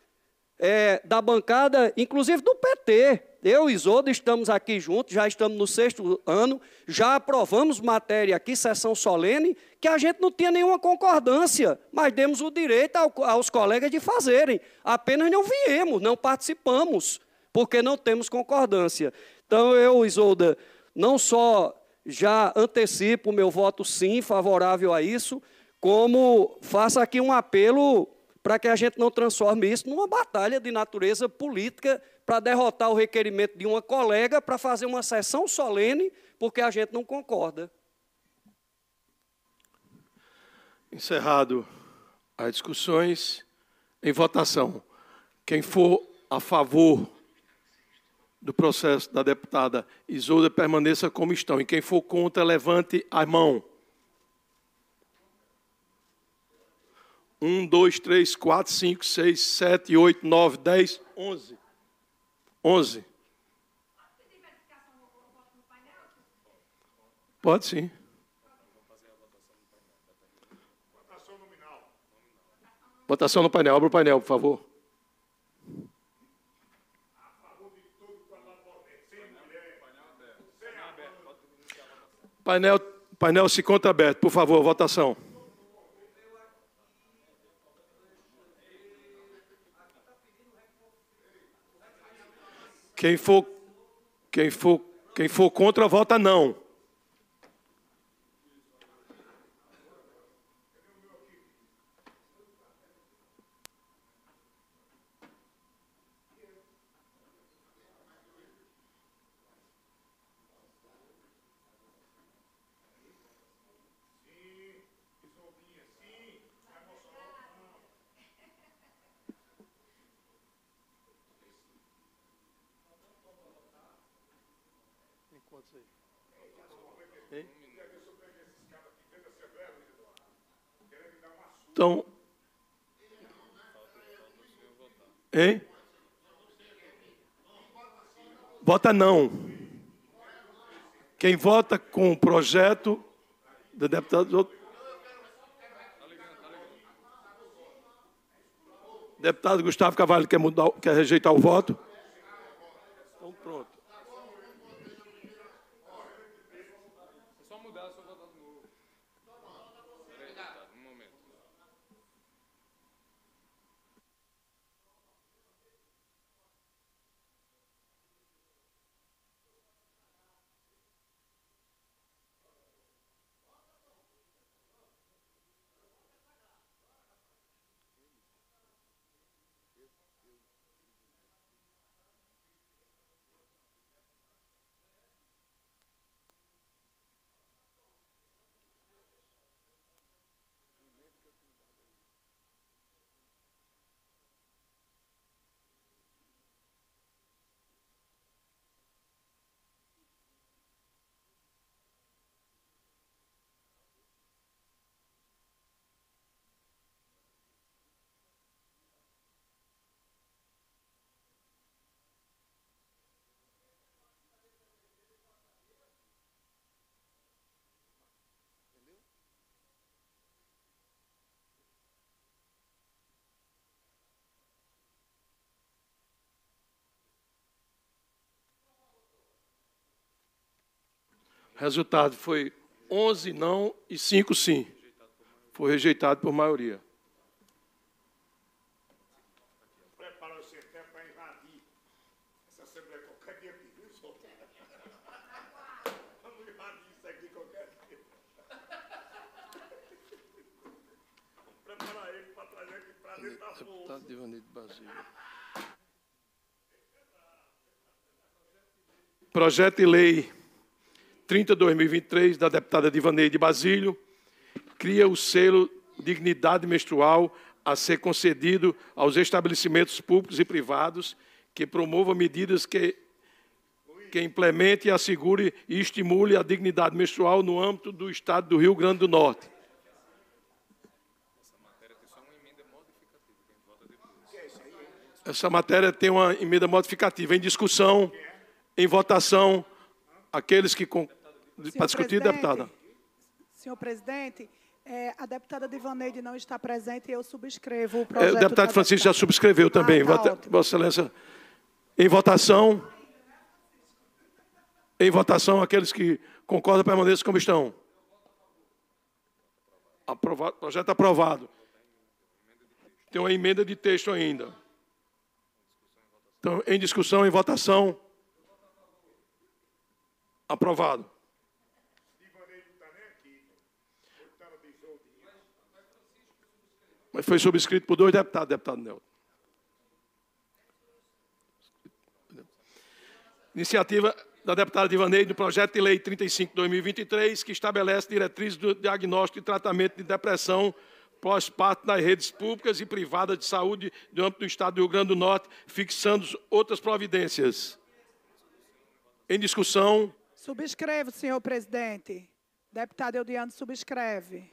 é, da bancada, inclusive do PT. Eu e Isoda estamos aqui juntos, já estamos no sexto ano, já aprovamos matéria aqui, sessão solene, que a gente não tinha nenhuma concordância, mas demos o direito ao, aos colegas de fazerem. Apenas não viemos, não participamos, porque não temos concordância. Então eu, Isolda, não só já antecipo o meu voto sim, favorável a isso, como faço aqui um apelo para que a gente não transforme isso numa batalha de natureza política para derrotar o requerimento de uma colega para fazer uma sessão solene porque a gente não concorda. Encerrado as discussões em votação. Quem for a favor do processo da deputada Isolda permaneça como estão. E quem for contra, levante a mão. 1, 2, 3, 4, 5, 6, 7, 8, 9, 10, 11. 11. Pode sim. Votação nominal. Votação no painel. Abra o painel, por favor. Painel, painel se conta aberto, por favor, votação. Quem for, quem for, quem for contra, vota não. vota não. Quem vota com o projeto do deputado. Deputado Gustavo Cavalho quer, mudar, quer rejeitar o voto. Resultado foi 11 não e 5 sim. Foi rejeitado por maioria. para invadir essa Assembleia é qualquer dia, viu, Vamos invadir isso aqui qualquer dia. ele para trazer Projeto de lei 30 de 2023, da deputada de Basílio, cria o selo Dignidade Menstrual a ser concedido aos estabelecimentos públicos e privados que promovam medidas que, que implemente, assegure e estimule a dignidade menstrual no âmbito do Estado do Rio Grande do Norte. Essa matéria tem uma emenda modificativa. Em discussão, em votação, aqueles que concordam. Senhor para discutir, deputada. Senhor presidente, é, a deputada Divaneide não está presente e eu subscrevo o é, projeto. É, o deputado Francisco deputada. já subscreveu também. Ah, tá Vossa Excelência, em votação. Em votação, aqueles que concordam permaneçam como estão. Aprovado, projeto aprovado. Tem uma emenda de texto ainda. Então, em discussão, em votação. Aprovado. Mas foi subscrito por dois deputados, deputado Nelson. Iniciativa da deputada Divanei do projeto de lei 35/2023 que estabelece diretrizes do diagnóstico e tratamento de depressão pós-parto nas redes públicas e privadas de saúde do âmbito do Estado do Rio Grande do Norte, fixando outras providências. Em discussão. Subscrevo, senhor presidente. Deputado Eudiano subscreve.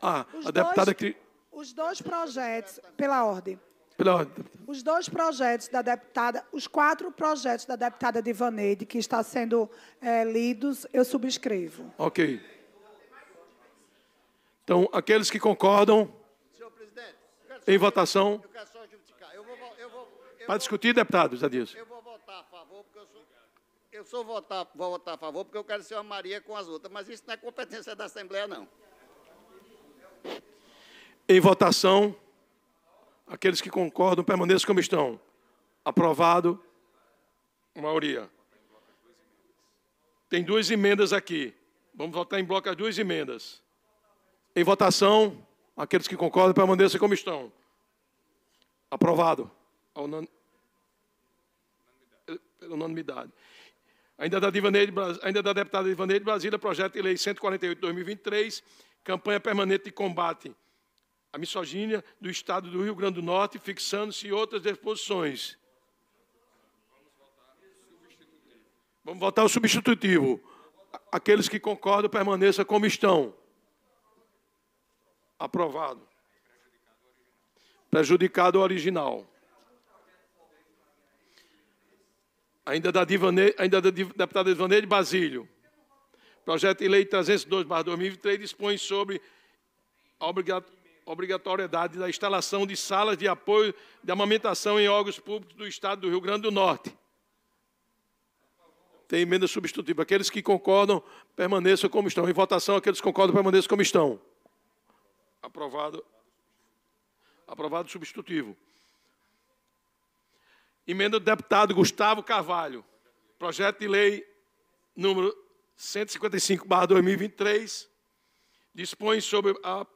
Ah, os a deputada dois, que... Os dois projetos, pela ordem. Pela ordem. Os dois projetos da deputada, os quatro projetos da deputada Divaneide, que está sendo é, lidos, eu subscrevo. Ok. Então, aqueles que concordam, em votação... Para discutir, deputado, já disse. Eu vou votar a favor, porque eu sou... Eu sou votar, vou votar a favor, porque eu quero ser uma Maria com as outras, mas isso não é competência da Assembleia, não. Em votação, aqueles que concordam permaneçam como estão. Aprovado, maioria. Tem duas emendas aqui. Vamos votar em bloco as duas emendas. Em votação, aqueles que concordam permaneçam como estão. Aprovado. Unan... Pela unanimidade. Ainda da, Divaneide, ainda da deputada Ivaneide Brasília, projeto de lei 148 de 2023 Campanha permanente de combate à misogínia do Estado do Rio Grande do Norte, fixando-se outras disposições. Vamos votar o substitutivo. Aqueles que concordam permaneçam como estão. Aprovado. Prejudicado o original. Ainda da, ainda da deputada Ivaneide Basílio projeto de lei 302 2023 dispõe sobre a obrigatoriedade da instalação de salas de apoio de amamentação em órgãos públicos do Estado do Rio Grande do Norte. Tem emenda substitutiva. Aqueles que concordam, permaneçam como estão. Em votação, aqueles que concordam, permaneçam como estão. Aprovado. Aprovado substitutivo. Emenda do deputado Gustavo Carvalho. Projeto de lei número 155/2023 dispõe sobre a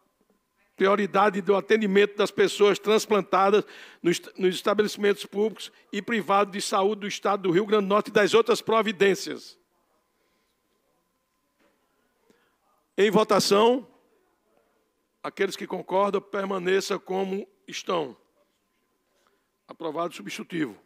prioridade do atendimento das pessoas transplantadas nos, estabelecimentos públicos e privados de saúde do Estado do Rio Grande do Norte e das outras providências. Em votação, aqueles que concordam permaneçam como estão. Aprovado substitutivo.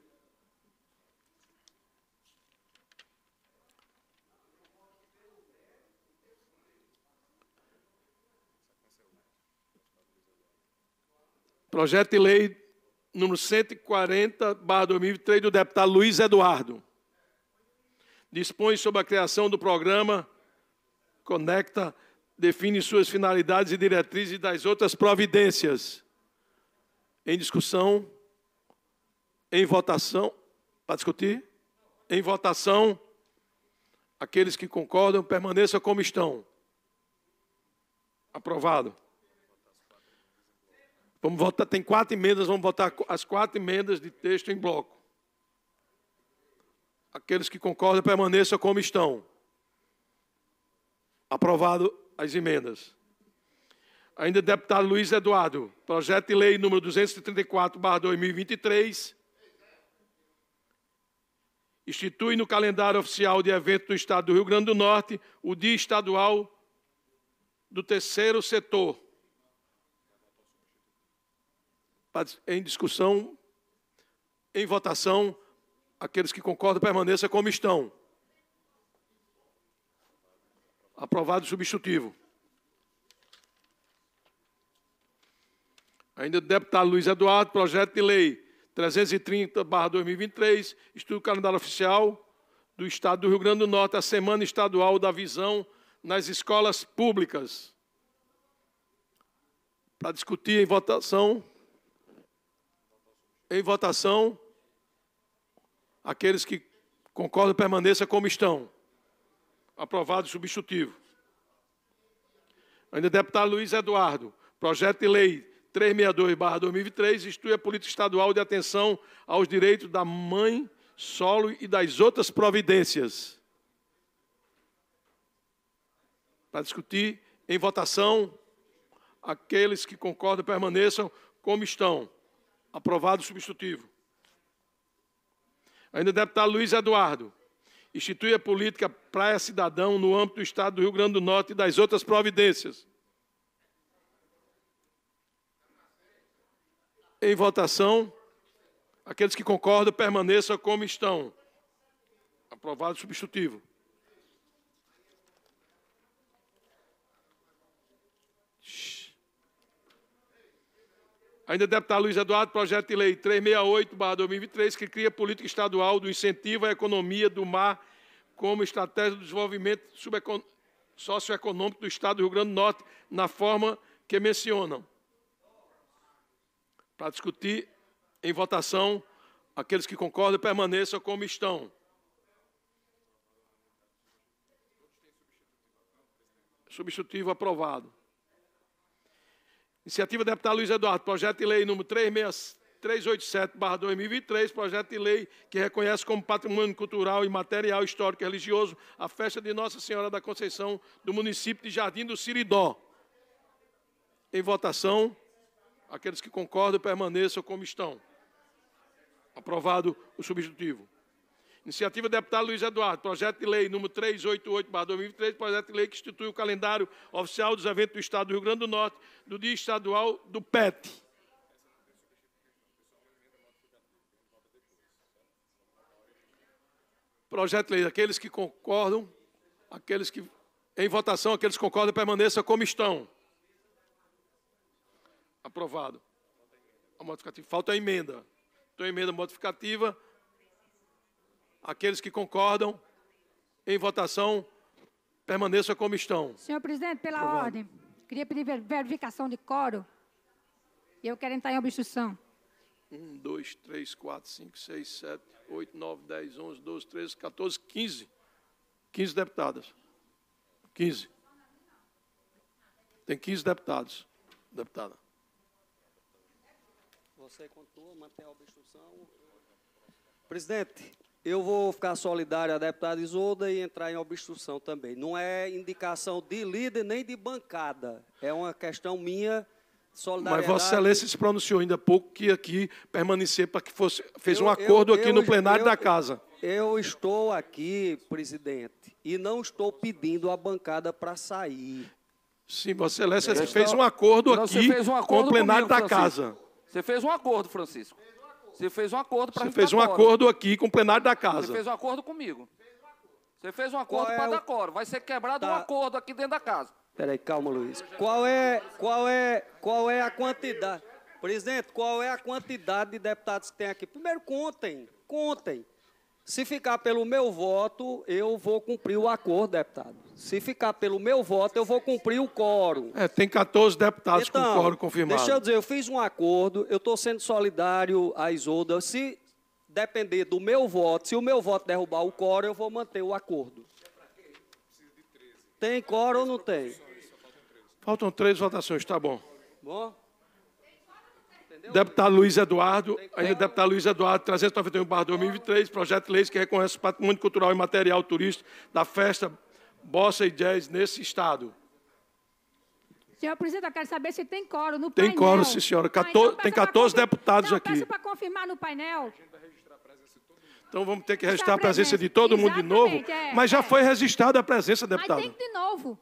Projeto de lei número 140, barra 2003, do deputado Luiz Eduardo. Dispõe sobre a criação do programa Conecta, define suas finalidades e diretrizes das outras providências. Em discussão, em votação, para discutir? Em votação, aqueles que concordam permaneçam como estão. Aprovado. Vamos votar, tem quatro emendas, vamos votar as quatro emendas de texto em bloco. Aqueles que concordam, permaneçam como estão. Aprovado as emendas. Ainda deputado Luiz Eduardo, projeto de lei número 234/2023 institui no calendário oficial de evento do Estado do Rio Grande do Norte o Dia Estadual do Terceiro Setor em discussão, em votação, aqueles que concordam permaneçam como estão. Aprovado o substitutivo. Ainda o deputado Luiz Eduardo, projeto de lei 330-2023, estudo do calendário oficial do Estado do Rio Grande do Norte, a Semana Estadual da Visão nas Escolas Públicas. Para discutir em votação, em votação, aqueles que concordam permaneça como estão. Aprovado o substitutivo. Ainda deputado Luiz Eduardo, projeto de lei 362-2023 institui a política estadual de atenção aos direitos da mãe solo e das outras providências. Para discutir em votação, aqueles que concordam permaneçam como estão. Aprovado o substitutivo. Ainda deputado Luiz Eduardo institui a política Praia Cidadão no âmbito do Estado do Rio Grande do Norte e das outras providências. Em votação, aqueles que concordam permaneçam como estão. Aprovado o substitutivo. Ainda deputado Luiz Eduardo, projeto de lei 368-2023, que cria política estadual do incentivo à economia do mar como estratégia do desenvolvimento socioeconômico do Estado do Rio Grande do Norte, na forma que mencionam. Para discutir em votação, aqueles que concordam permaneçam como estão. Substitutivo aprovado. Iniciativa do deputado Luiz Eduardo, projeto de lei número 387-2023, projeto de lei que reconhece como patrimônio cultural e material histórico e religioso a festa de Nossa Senhora da Conceição do município de Jardim do Siridó. Em votação, aqueles que concordam permaneçam como estão. Aprovado o substitutivo. Iniciativa do deputado Luiz Eduardo, projeto de lei número 388-2023, projeto de lei que institui o calendário oficial dos eventos do Estado do Rio Grande do Norte, do Dia Estadual do PET. Projeto de lei, aqueles que concordam, aqueles que, em votação, aqueles que concordam, permaneçam como estão. Aprovado. A modificativa. Falta a emenda. Então, a emenda modificativa Aqueles que concordam em votação, permaneçam como estão. Senhor presidente, pela Aprovado. ordem, queria pedir verificação de coro. E eu quero entrar em obstrução. 1, 2, 3, 4, 5, 6, 7, 8, 9, 10, 11, 12, 13, 14, 15. 15 deputadas. 15. Tem 15 deputados. Deputada. Você contou, mantém a obstrução. Presidente, eu vou ficar solidário à deputada Isolda e entrar em obstrução também. Não é indicação de líder nem de bancada. É uma questão minha, solidariedade. Mas Vossa Excelência se pronunciou ainda há pouco que aqui permanecer para que fosse. fez eu, um acordo eu, aqui eu, no plenário da casa. Eu estou aqui, presidente, e não estou pedindo a bancada para sair. Sim, Vossa Excelência fez um acordo aqui um acordo com o plenário comigo, da casa. Você fez um acordo, Francisco. Você fez um acordo para Você fez um acordo aqui com o plenário da casa. Você fez um acordo comigo. Você fez um acordo para é o... dar coro. Vai ser quebrado tá. um acordo aqui dentro da casa. Peraí, calma, Luiz. Qual é, qual é, qual é a quantidade? Presidente, qual é a quantidade de deputados que tem aqui? Primeiro, contem, contem. Se ficar pelo meu voto, eu vou cumprir o acordo, deputado. Se ficar pelo meu voto, eu vou cumprir o quórum. É, tem 14 deputados então, com o quórum confirmado. Deixa eu dizer, eu fiz um acordo, eu estou sendo solidário à Isolda. Se depender do meu voto, se o meu voto derrubar o quórum, eu vou manter o acordo. Tem quórum ou não tem? Faltam três votações, tá bom. Bom? Deputado Luiz Eduardo, ainda deputado Luiz Eduardo, 391 barra 2023, projeto de leis que reconhece o patrimônio cultural e material turístico da festa Bossa e Jazz nesse estado. Senhor presidente, eu quero saber se tem coro no tem painel. Tem coro, sim, senhora. tem 14 deputados aqui. Peço para confirmar no painel. Então vamos ter que registrar a presença de todo mundo de novo. É, mas já é. foi registrada a presença, deputado. Mas tem que de novo.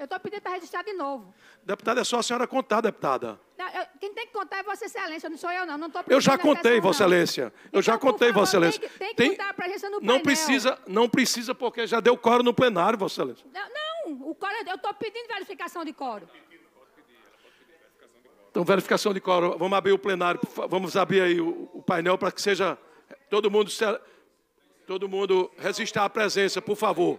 Eu estou pedindo para registrar de novo. Deputada, é só a senhora contar, deputada. Não, eu, quem tem que contar é Vossa Excelência, não sou eu, não. não tô eu já contei, Vossa Excelência. Eu então, já contei, favor, Vossa Excelência. Tem que, tem que tem... contar a presença no não painel. Precisa, não precisa, porque já deu coro no plenário, Vossa Excelência. Não, não o coro, é, eu estou pedindo verificação de coro. Então, verificação de coro. Vamos abrir o plenário, vamos abrir aí o, o painel para que seja todo mundo, todo mundo resistar à presença, por favor.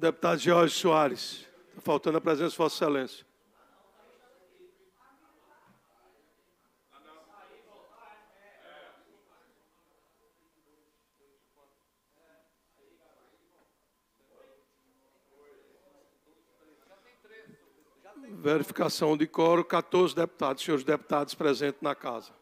Deputado Jorge Soares. Está faltando a presença de Vossa Excelência. Verificação de coro, 14 deputados. Senhores deputados presentes na casa.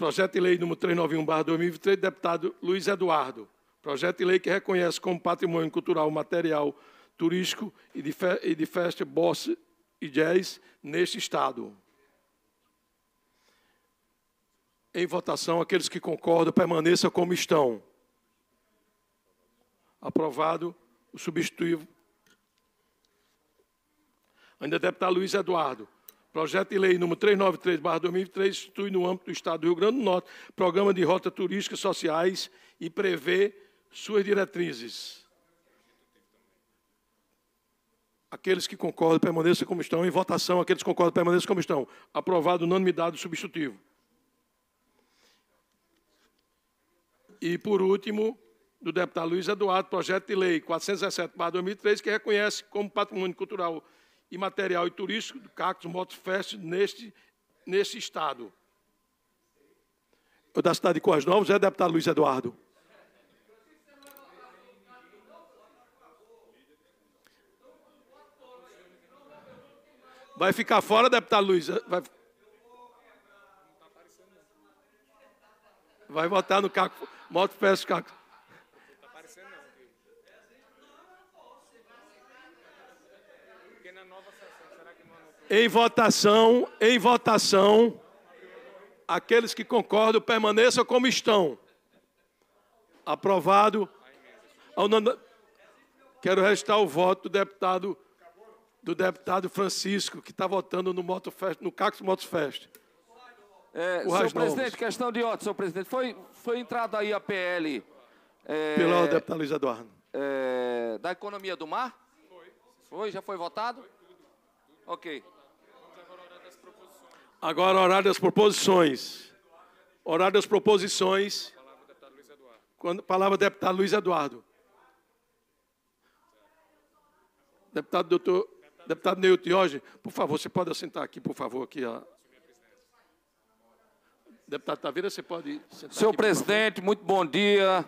Projeto de Lei número 391-2023, deputado Luiz Eduardo. Projeto de lei que reconhece como patrimônio cultural material turístico e de, fe e de festa, boss e jazz neste Estado. Em votação, aqueles que concordam, permaneçam como estão. Aprovado o substituto. Ainda deputado Luiz Eduardo. Projeto de Lei número 393-2003 institui no âmbito do Estado do Rio Grande do Norte programa de rotas turísticas sociais e prevê suas diretrizes. Aqueles que concordam, permaneçam como estão. Em votação, aqueles que concordam, permaneçam como estão. Aprovado unanimidade do substitutivo. E, por último, do deputado Luiz Eduardo, projeto de lei 417-2003, que reconhece como patrimônio cultural e material e turístico do Cactus Motofest neste, neste estado. Eu da cidade de Corras Novas, é deputado Luiz Eduardo. Vai ficar fora, deputado Luiz? Vai, vai votar no Cactus Motofest Cactus. Em votação, em votação. Aqueles que concordam permaneçam como estão. Aprovado. Quero restar o voto do deputado do deputado Francisco, que está votando no, Motofest, no Cactus Motofest. É, senhor presidente, questão de ordem, senhor presidente. Foi, foi entrada aí a PL. É, Pelo deputado Luiz Eduardo. É, da economia do mar? Foi. Foi? Já foi votado? Foi. Ok. Agora, horário das proposições. Horário das proposições. Quando, palavra do deputado Luiz Eduardo. Deputado doutor, deputado Neil Tioge, por favor, você pode assentar aqui, por favor, aqui Deputado Taveira, você pode sentar Senhor aqui, presidente, muito bom dia.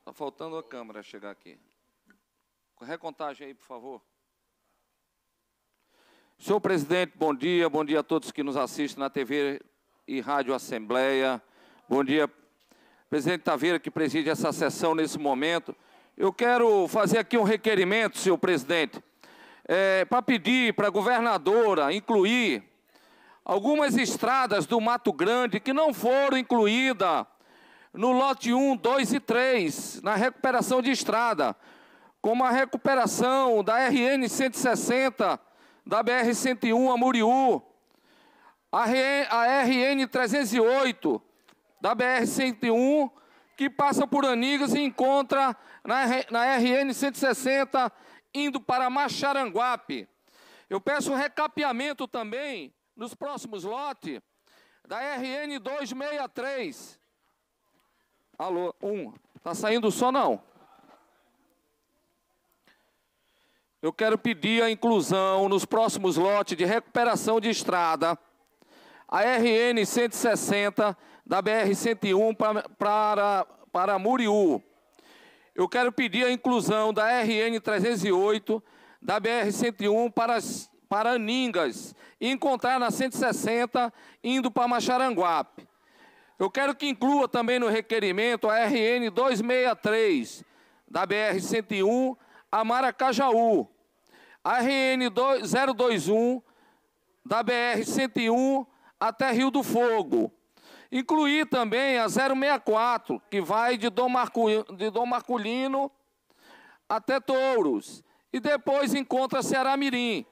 Está faltando a câmara chegar aqui. Recontagem aí, por favor. Senhor presidente, bom dia. Bom dia a todos que nos assistem na TV e Rádio Assembleia. Bom dia, presidente Taveira, que preside essa sessão nesse momento. Eu quero fazer aqui um requerimento, senhor presidente, é, para pedir para a governadora incluir algumas estradas do Mato Grande que não foram incluídas no lote 1, 2 e 3, na recuperação de estrada, como a recuperação da RN 160 da BR-101 a Muriú, a RN-308 da BR-101, que passa por Anigas e encontra na, RN-160 indo para Macharanguape. Eu peço um recapeamento também nos próximos lotes da RN 263. Alô, um. está saindo o som não? Eu quero pedir a inclusão nos próximos lotes de recuperação de estrada, a RN 160 da BR 101 para, para, para Muriú. Eu quero pedir a inclusão da RN 308 da BR 101 para, para Aningas e encontrar na 160 indo para Macharanguape. Eu quero que inclua também no requerimento a RN 263 da BR 101 a Maracajaú, RN 021 da BR 101 até Rio do Fogo. Incluir também a 064, que vai de Dom, Marcu, de Dom Marculino até Touros. E depois encontra Ceará Mirim.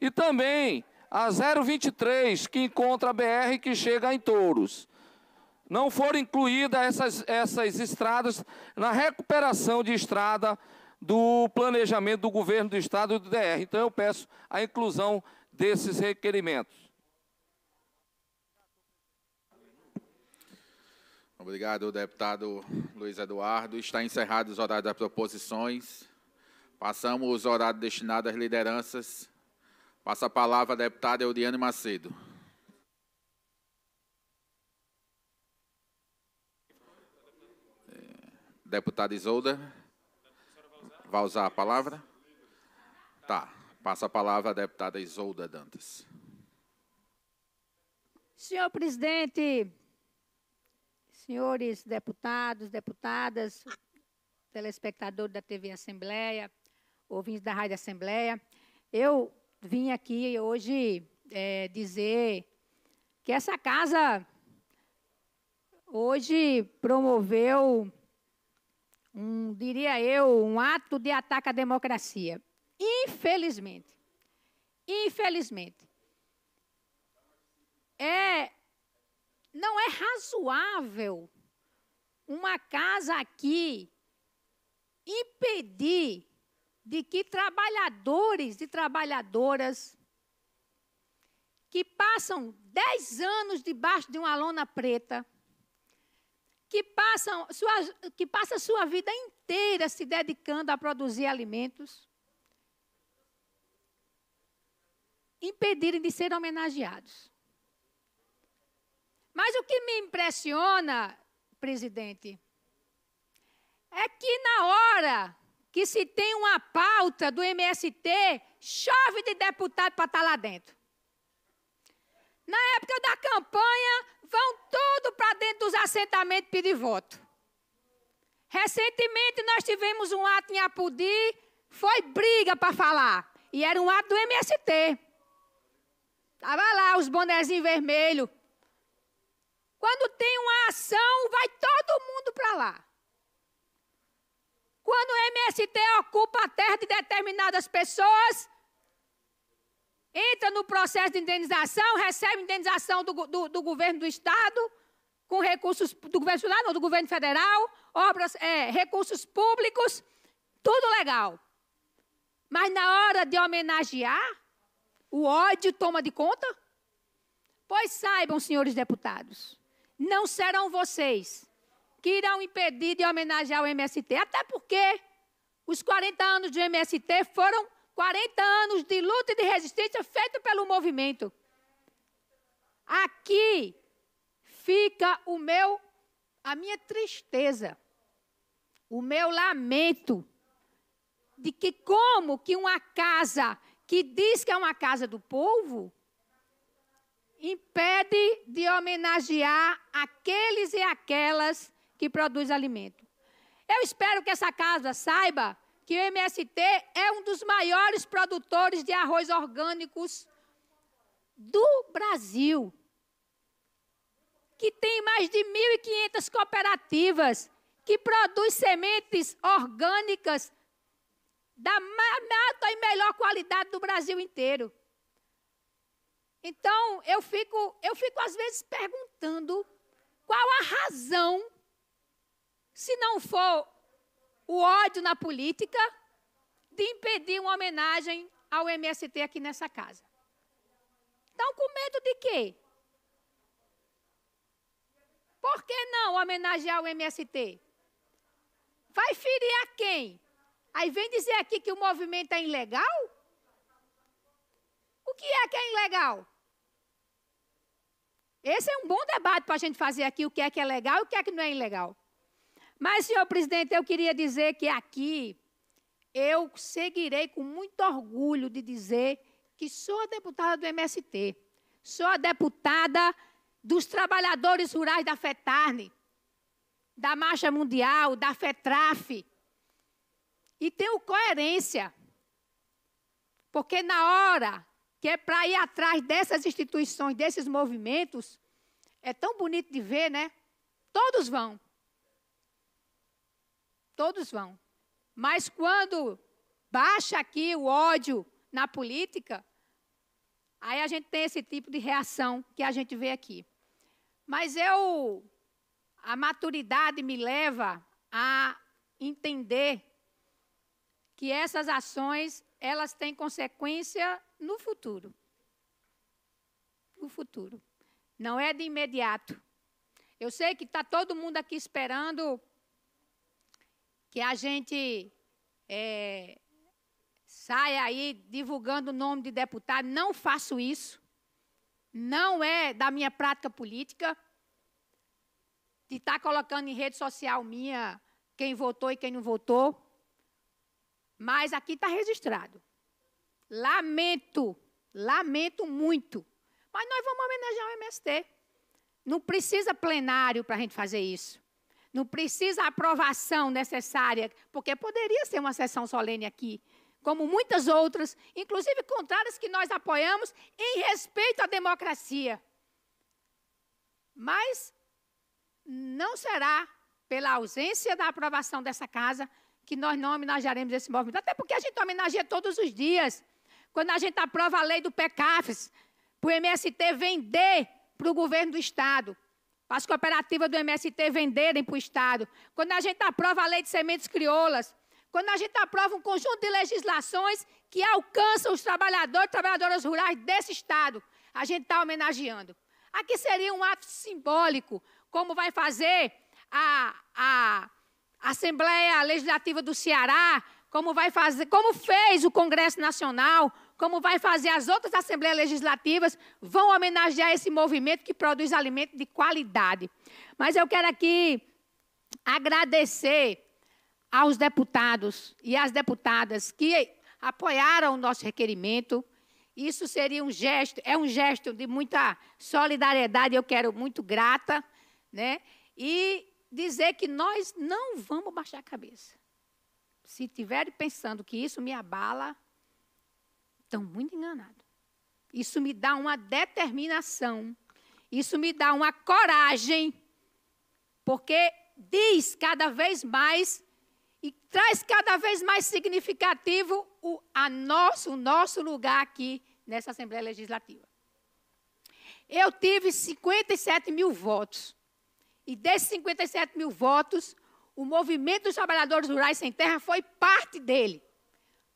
E também a 023, que encontra a BR que chega em Touros. Não foram incluídas essas, essas estradas na recuperação de estrada do planejamento do governo do Estado e do DR. Então, eu peço a inclusão desses requerimentos. Obrigado, deputado Luiz Eduardo. Está encerrado os horários das proposições. Passamos o horário destinado às lideranças. Passa a palavra a deputada Euriane Macedo. É, deputada Isolda. Vai usar a palavra? Tá. Passa a palavra à deputada Isolda Dantas. Senhor presidente, senhores deputados, deputadas, telespectadores da TV Assembleia, ouvintes da Rádio Assembleia, eu vim aqui hoje é, dizer que essa casa hoje promoveu um, diria eu, um ato de ataque à democracia. Infelizmente. Infelizmente. É, não é razoável uma casa aqui impedir de que trabalhadores e trabalhadoras que passam 10 anos debaixo de uma lona preta, que passam sua, que passa sua vida inteira se dedicando a produzir alimentos, impedirem de ser homenageados. Mas o que me impressiona, presidente, é que na hora que se tem uma pauta do MST, chove de deputado para estar tá lá dentro. Na época da campanha, vão todo para dentro dos assentamentos pedir voto. Recentemente nós tivemos um ato em Apudi, foi briga para falar. E era um ato do MST. Estava lá os bonezinhos vermelhos. Quando tem uma ação, vai todo mundo para lá. Quando o MST ocupa a terra de determinadas pessoas, entra no processo de indenização, recebe indenização do, do, do governo do Estado, com recursos do governo federal, não, do governo federal, obras, é, recursos públicos, tudo legal. Mas na hora de homenagear, o ódio toma de conta? Pois saibam, senhores deputados, não serão vocês que irão impedir de homenagear o MST, até porque os 40 anos do MST foram 40 anos de luta e de resistência feita pelo movimento. Aqui fica o meu a minha tristeza, o meu lamento de que como que uma casa que diz que é uma casa do povo impede de homenagear aqueles e aquelas que produzem alimento. Eu espero que essa casa saiba que o MST é um dos maiores produtores de arroz orgânicos do Brasil, que tem mais de 1.500 cooperativas, que produz sementes orgânicas da maior e melhor qualidade do Brasil inteiro. Então, eu fico, eu fico às vezes perguntando qual a razão, se não for o ódio na política de impedir uma homenagem ao MST aqui nessa casa. Estão com medo de quê? Por que não homenagear o MST? Vai ferir a quem? Aí vem dizer aqui que o movimento é ilegal? O que é que é ilegal? Esse é um bom debate para a gente fazer aqui o que é que é legal e o que é que não é ilegal. Mas, senhor presidente, eu queria dizer que aqui eu seguirei com muito orgulho de dizer que sou a deputada do MST, sou a deputada dos trabalhadores rurais da FETARNE, da Marcha Mundial, da FETRAF. E tenho coerência, porque na hora que é para ir atrás dessas instituições, desses movimentos, é tão bonito de ver, né? Todos vão. Todos vão. Mas quando baixa aqui o ódio na política, aí a gente tem esse tipo de reação que a gente vê aqui. Mas eu a maturidade me leva a entender que essas ações, elas têm consequência no futuro. No futuro. Não é de imediato. Eu sei que está todo mundo aqui esperando que a gente é, saia aí divulgando o nome de deputado. Não faço isso. Não é da minha prática política. De estar tá colocando em rede social minha quem votou e quem não votou. Mas aqui está registrado. Lamento, lamento muito. Mas nós vamos homenagear o MST. Não precisa plenário para a gente fazer isso. Não precisa a aprovação necessária, porque poderia ser uma sessão solene aqui, como muitas outras, inclusive contrárias que nós apoiamos em respeito à democracia. Mas não será pela ausência da aprovação dessa casa que nós não homenagearemos esse movimento. Até porque a gente homenageia todos os dias. Quando a gente aprova a lei do PECAFES, para o MST vender para o governo do Estado as cooperativas do MST venderem para o Estado, quando a gente aprova a lei de sementes crioulas, quando a gente aprova um conjunto de legislações que alcançam os trabalhadores e trabalhadoras rurais desse Estado, a gente está homenageando. Aqui seria um ato simbólico, como vai fazer a, a Assembleia Legislativa do Ceará, como vai fazer, como fez o Congresso Nacional, como vai fazer as outras assembleias legislativas, vão homenagear esse movimento que produz alimento de qualidade. Mas eu quero aqui agradecer aos deputados e às deputadas que apoiaram o nosso requerimento. Isso seria um gesto, é um gesto de muita solidariedade, eu quero muito grata, né? E dizer que nós não vamos baixar a cabeça. Se estiverem pensando que isso me abala, Estão muito enganados. Isso me dá uma determinação. Isso me dá uma coragem. Porque diz cada vez mais e traz cada vez mais significativo o, a nosso, o nosso lugar aqui nessa Assembleia Legislativa. Eu tive 57 mil votos. E desses 57 mil votos, o movimento dos trabalhadores rurais sem terra foi parte dele.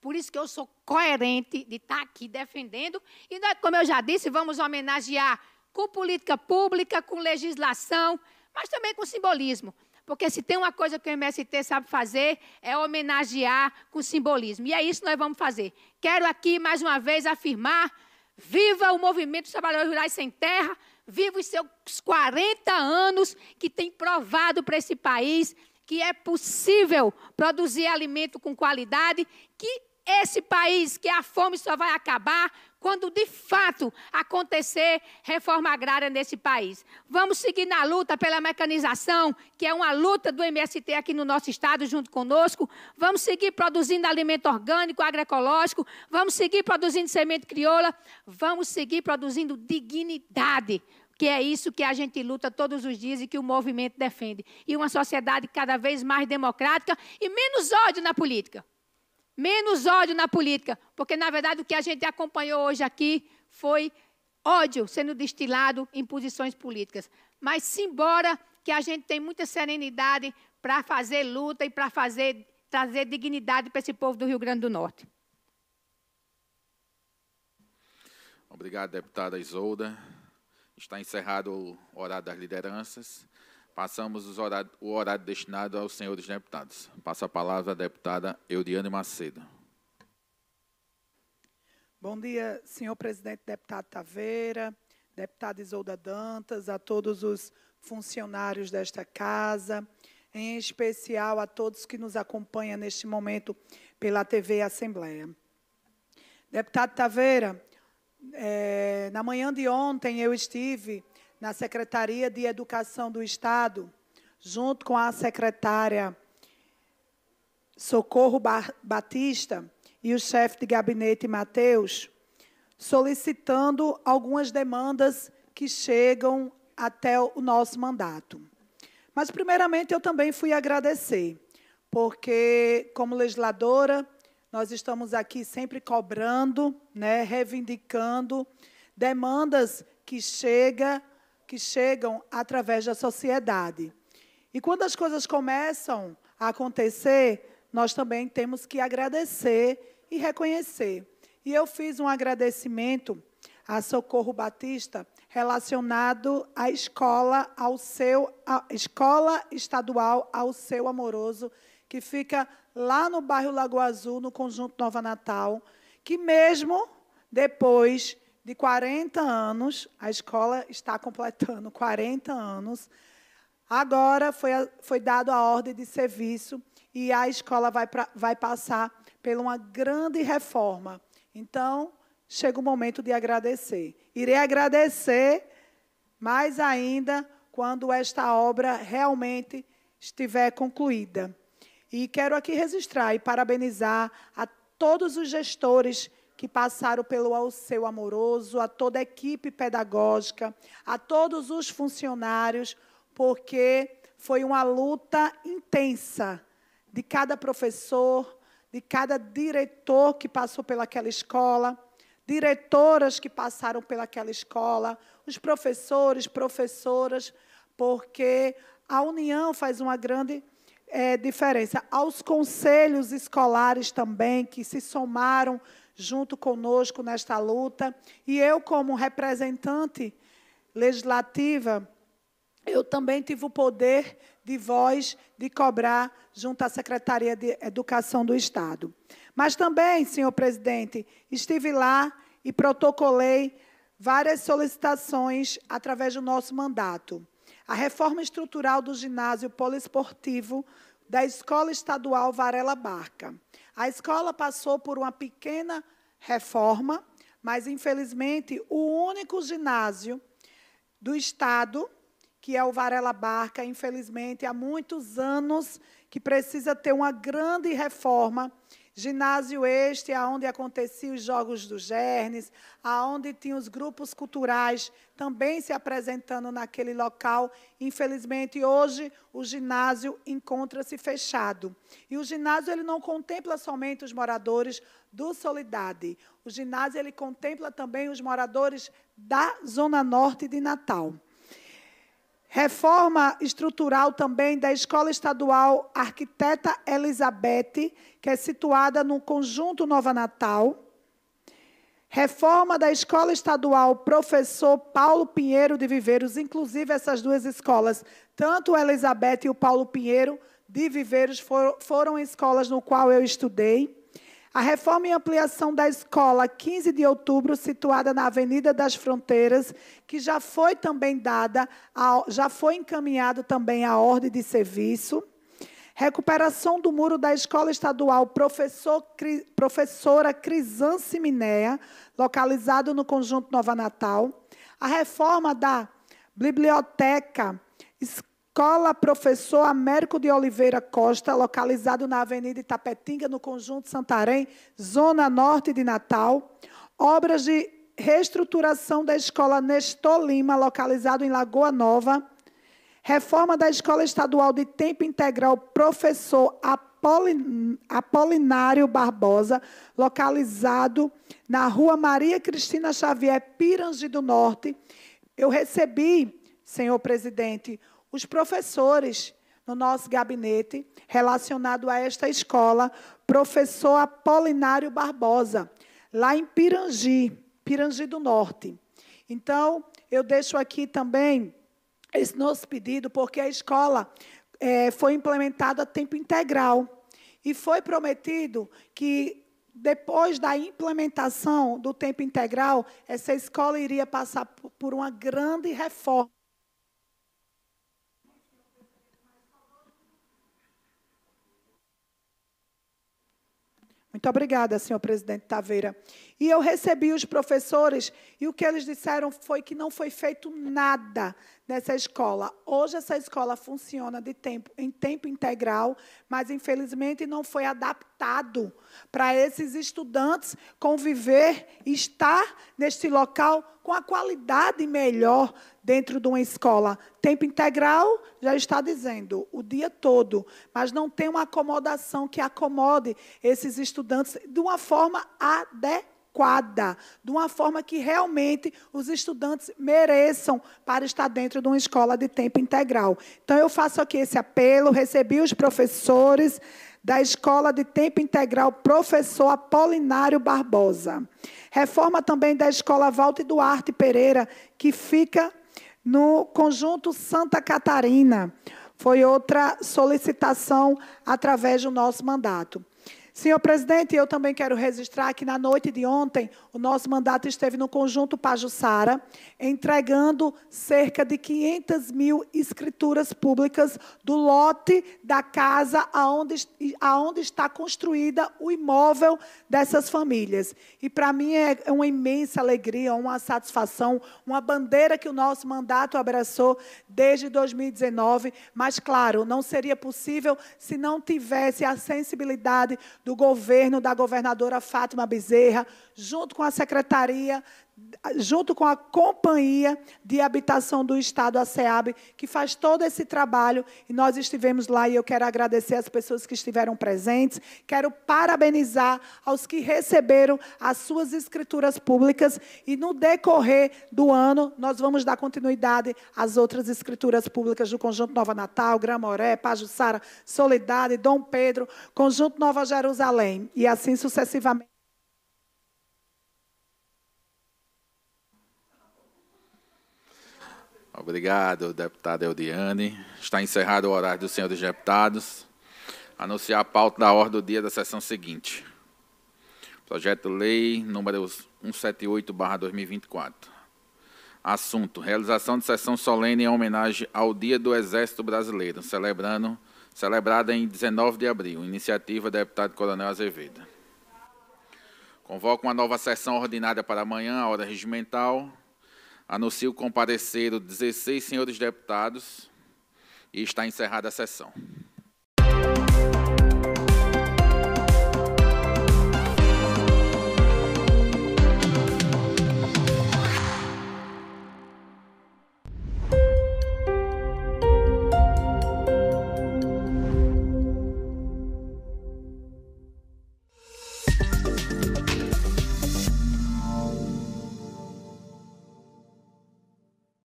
Por isso que eu sou coerente de estar tá aqui defendendo. E nós, é, como eu já disse, vamos homenagear com política pública, com legislação, mas também com simbolismo. Porque se tem uma coisa que o MST sabe fazer, é homenagear com simbolismo. E é isso que nós vamos fazer. Quero aqui, mais uma vez, afirmar: viva o movimento dos trabalhadores rurais sem terra, viva os seus 40 anos que tem provado para esse país que é possível produzir alimento com qualidade, que esse país que a fome só vai acabar quando de fato acontecer reforma agrária nesse país. Vamos seguir na luta pela mecanização, que é uma luta do MST aqui no nosso estado junto conosco. Vamos seguir produzindo alimento orgânico, agroecológico, vamos seguir produzindo semente crioula, vamos seguir produzindo dignidade. Que é isso que a gente luta todos os dias e que o movimento defende. E uma sociedade cada vez mais democrática e menos ódio na política menos ódio na política, porque na verdade o que a gente acompanhou hoje aqui foi ódio sendo destilado em posições políticas. Mas simbora que a gente tem muita serenidade para fazer luta e para fazer trazer dignidade para esse povo do Rio Grande do Norte. Obrigado, deputada Isolda. Está encerrado o horário das lideranças. Passamos os horário, o horário destinado aos senhores deputados. Passa a palavra à deputada Eudiane Macedo. Bom dia, senhor presidente, deputado Taveira, deputada Isolda Dantas, a todos os funcionários desta casa, em especial a todos que nos acompanham neste momento pela TV Assembleia. Deputado Taveira, é, na manhã de ontem eu estive na Secretaria de Educação do Estado, junto com a secretária Socorro Batista e o chefe de gabinete Mateus, solicitando algumas demandas que chegam até o nosso mandato. Mas, primeiramente, eu também fui agradecer, porque, como legisladora, nós estamos aqui sempre cobrando, né, reivindicando demandas que chegam que chegam através da sociedade. E quando as coisas começam a acontecer, nós também temos que agradecer e reconhecer. E eu fiz um agradecimento a Socorro Batista relacionado à escola ao seu escola estadual ao seu amoroso que fica lá no bairro Lagoa Azul, no conjunto Nova Natal, que mesmo depois de 40 anos, a escola está completando 40 anos. Agora foi, foi dado a ordem de serviço e a escola vai, pra, vai passar por uma grande reforma. Então, chega o momento de agradecer. Irei agradecer mais ainda quando esta obra realmente estiver concluída. E quero aqui registrar e parabenizar a todos os gestores que passaram pelo Alceu Amoroso, a toda a equipe pedagógica, a todos os funcionários, porque foi uma luta intensa de cada professor, de cada diretor que passou pelaquela escola, diretoras que passaram pelaquela escola, os professores, professoras, porque a união faz uma grande é, diferença. Aos conselhos escolares também, que se somaram junto conosco nesta luta. E eu, como representante legislativa, eu também tive o poder de voz de cobrar junto à Secretaria de Educação do Estado. Mas também, senhor presidente, estive lá e protocolei várias solicitações através do nosso mandato. A reforma estrutural do ginásio poliesportivo da Escola Estadual Varela Barca, a escola passou por uma pequena reforma, mas infelizmente o único ginásio do estado, que é o Varela Barca, infelizmente há muitos anos que precisa ter uma grande reforma Ginásio este, aonde aconteciam os Jogos do Gernes, aonde tinha os grupos culturais também se apresentando naquele local. Infelizmente, hoje, o ginásio encontra-se fechado. E o ginásio ele não contempla somente os moradores do Solidade. O ginásio ele contempla também os moradores da Zona Norte de Natal. Reforma estrutural também da Escola Estadual Arquiteta Elizabeth, que é situada no Conjunto Nova Natal. Reforma da Escola Estadual Professor Paulo Pinheiro de Viveiros, inclusive essas duas escolas, tanto a Elizabeth e o Paulo Pinheiro de Viveiros foram, foram escolas no qual eu estudei. A reforma e ampliação da escola 15 de outubro, situada na Avenida das Fronteiras, que já foi também dada, a, já foi encaminhado também à ordem de serviço. Recuperação do muro da Escola Estadual Professor, Cri, Professora Crisan Siminéa, localizado no Conjunto Nova Natal. A reforma da Biblioteca Escola Professor Américo de Oliveira Costa, localizado na Avenida Itapetinga, no Conjunto Santarém, Zona Norte de Natal. Obras de reestruturação da Escola Nestor Lima, localizado em Lagoa Nova. Reforma da Escola Estadual de Tempo Integral Professor Apolinário Barbosa, localizado na Rua Maria Cristina Xavier, Pirangi do Norte. Eu recebi, senhor presidente, os professores no nosso gabinete relacionado a esta escola, professor Apolinário Barbosa, lá em Pirangi, Pirangi do Norte. Então, eu deixo aqui também esse nosso pedido, porque a escola é, foi implementada a tempo integral. E foi prometido que, depois da implementação do tempo integral, essa escola iria passar por uma grande reforma Muito obrigada, senhor presidente Taveira. E eu recebi os professores e o que eles disseram foi que não foi feito nada nessa escola. Hoje essa escola funciona de tempo em tempo integral, mas infelizmente não foi adaptado para esses estudantes conviver, estar neste local com a qualidade melhor dentro de uma escola. Tempo integral já está dizendo o dia todo, mas não tem uma acomodação que acomode esses estudantes de uma forma adequada adequada, de uma forma que realmente os estudantes mereçam para estar dentro de uma escola de tempo integral. Então, eu faço aqui esse apelo, recebi os professores da Escola de Tempo Integral Professor Apolinário Barbosa. Reforma também da Escola Walter Duarte Pereira, que fica no Conjunto Santa Catarina. Foi outra solicitação através do nosso mandato. Senhor presidente, eu também quero registrar que na noite de ontem o nosso mandato esteve no conjunto Pajussara, entregando cerca de 500 mil escrituras públicas do lote da casa aonde, aonde está construída o imóvel dessas famílias. E para mim é, é uma imensa alegria, uma satisfação, uma bandeira que o nosso mandato abraçou desde 2019. Mas claro, não seria possível se não tivesse a sensibilidade do governo da governadora Fátima Bezerra, junto com a Secretaria junto com a Companhia de Habitação do Estado, a SEAB, que faz todo esse trabalho, e nós estivemos lá, e eu quero agradecer as pessoas que estiveram presentes, quero parabenizar aos que receberam as suas escrituras públicas, e no decorrer do ano, nós vamos dar continuidade às outras escrituras públicas do Conjunto Nova Natal, Gramoré, Pajussara, Solidade, Dom Pedro, Conjunto Nova Jerusalém, e assim sucessivamente. Obrigado, deputada Eldiane. Está encerrado o horário dos senhores deputados. Anunciar a pauta da ordem do dia da sessão seguinte. Projeto Lei número 178-2024. Assunto: Realização de sessão solene em homenagem ao Dia do Exército Brasileiro, celebrando, celebrada em 19 de abril. Iniciativa deputado Coronel Azevedo. Convoco uma nova sessão ordinária para amanhã, a hora regimental. Anuncio compareceram 16 senhores deputados e está encerrada a sessão.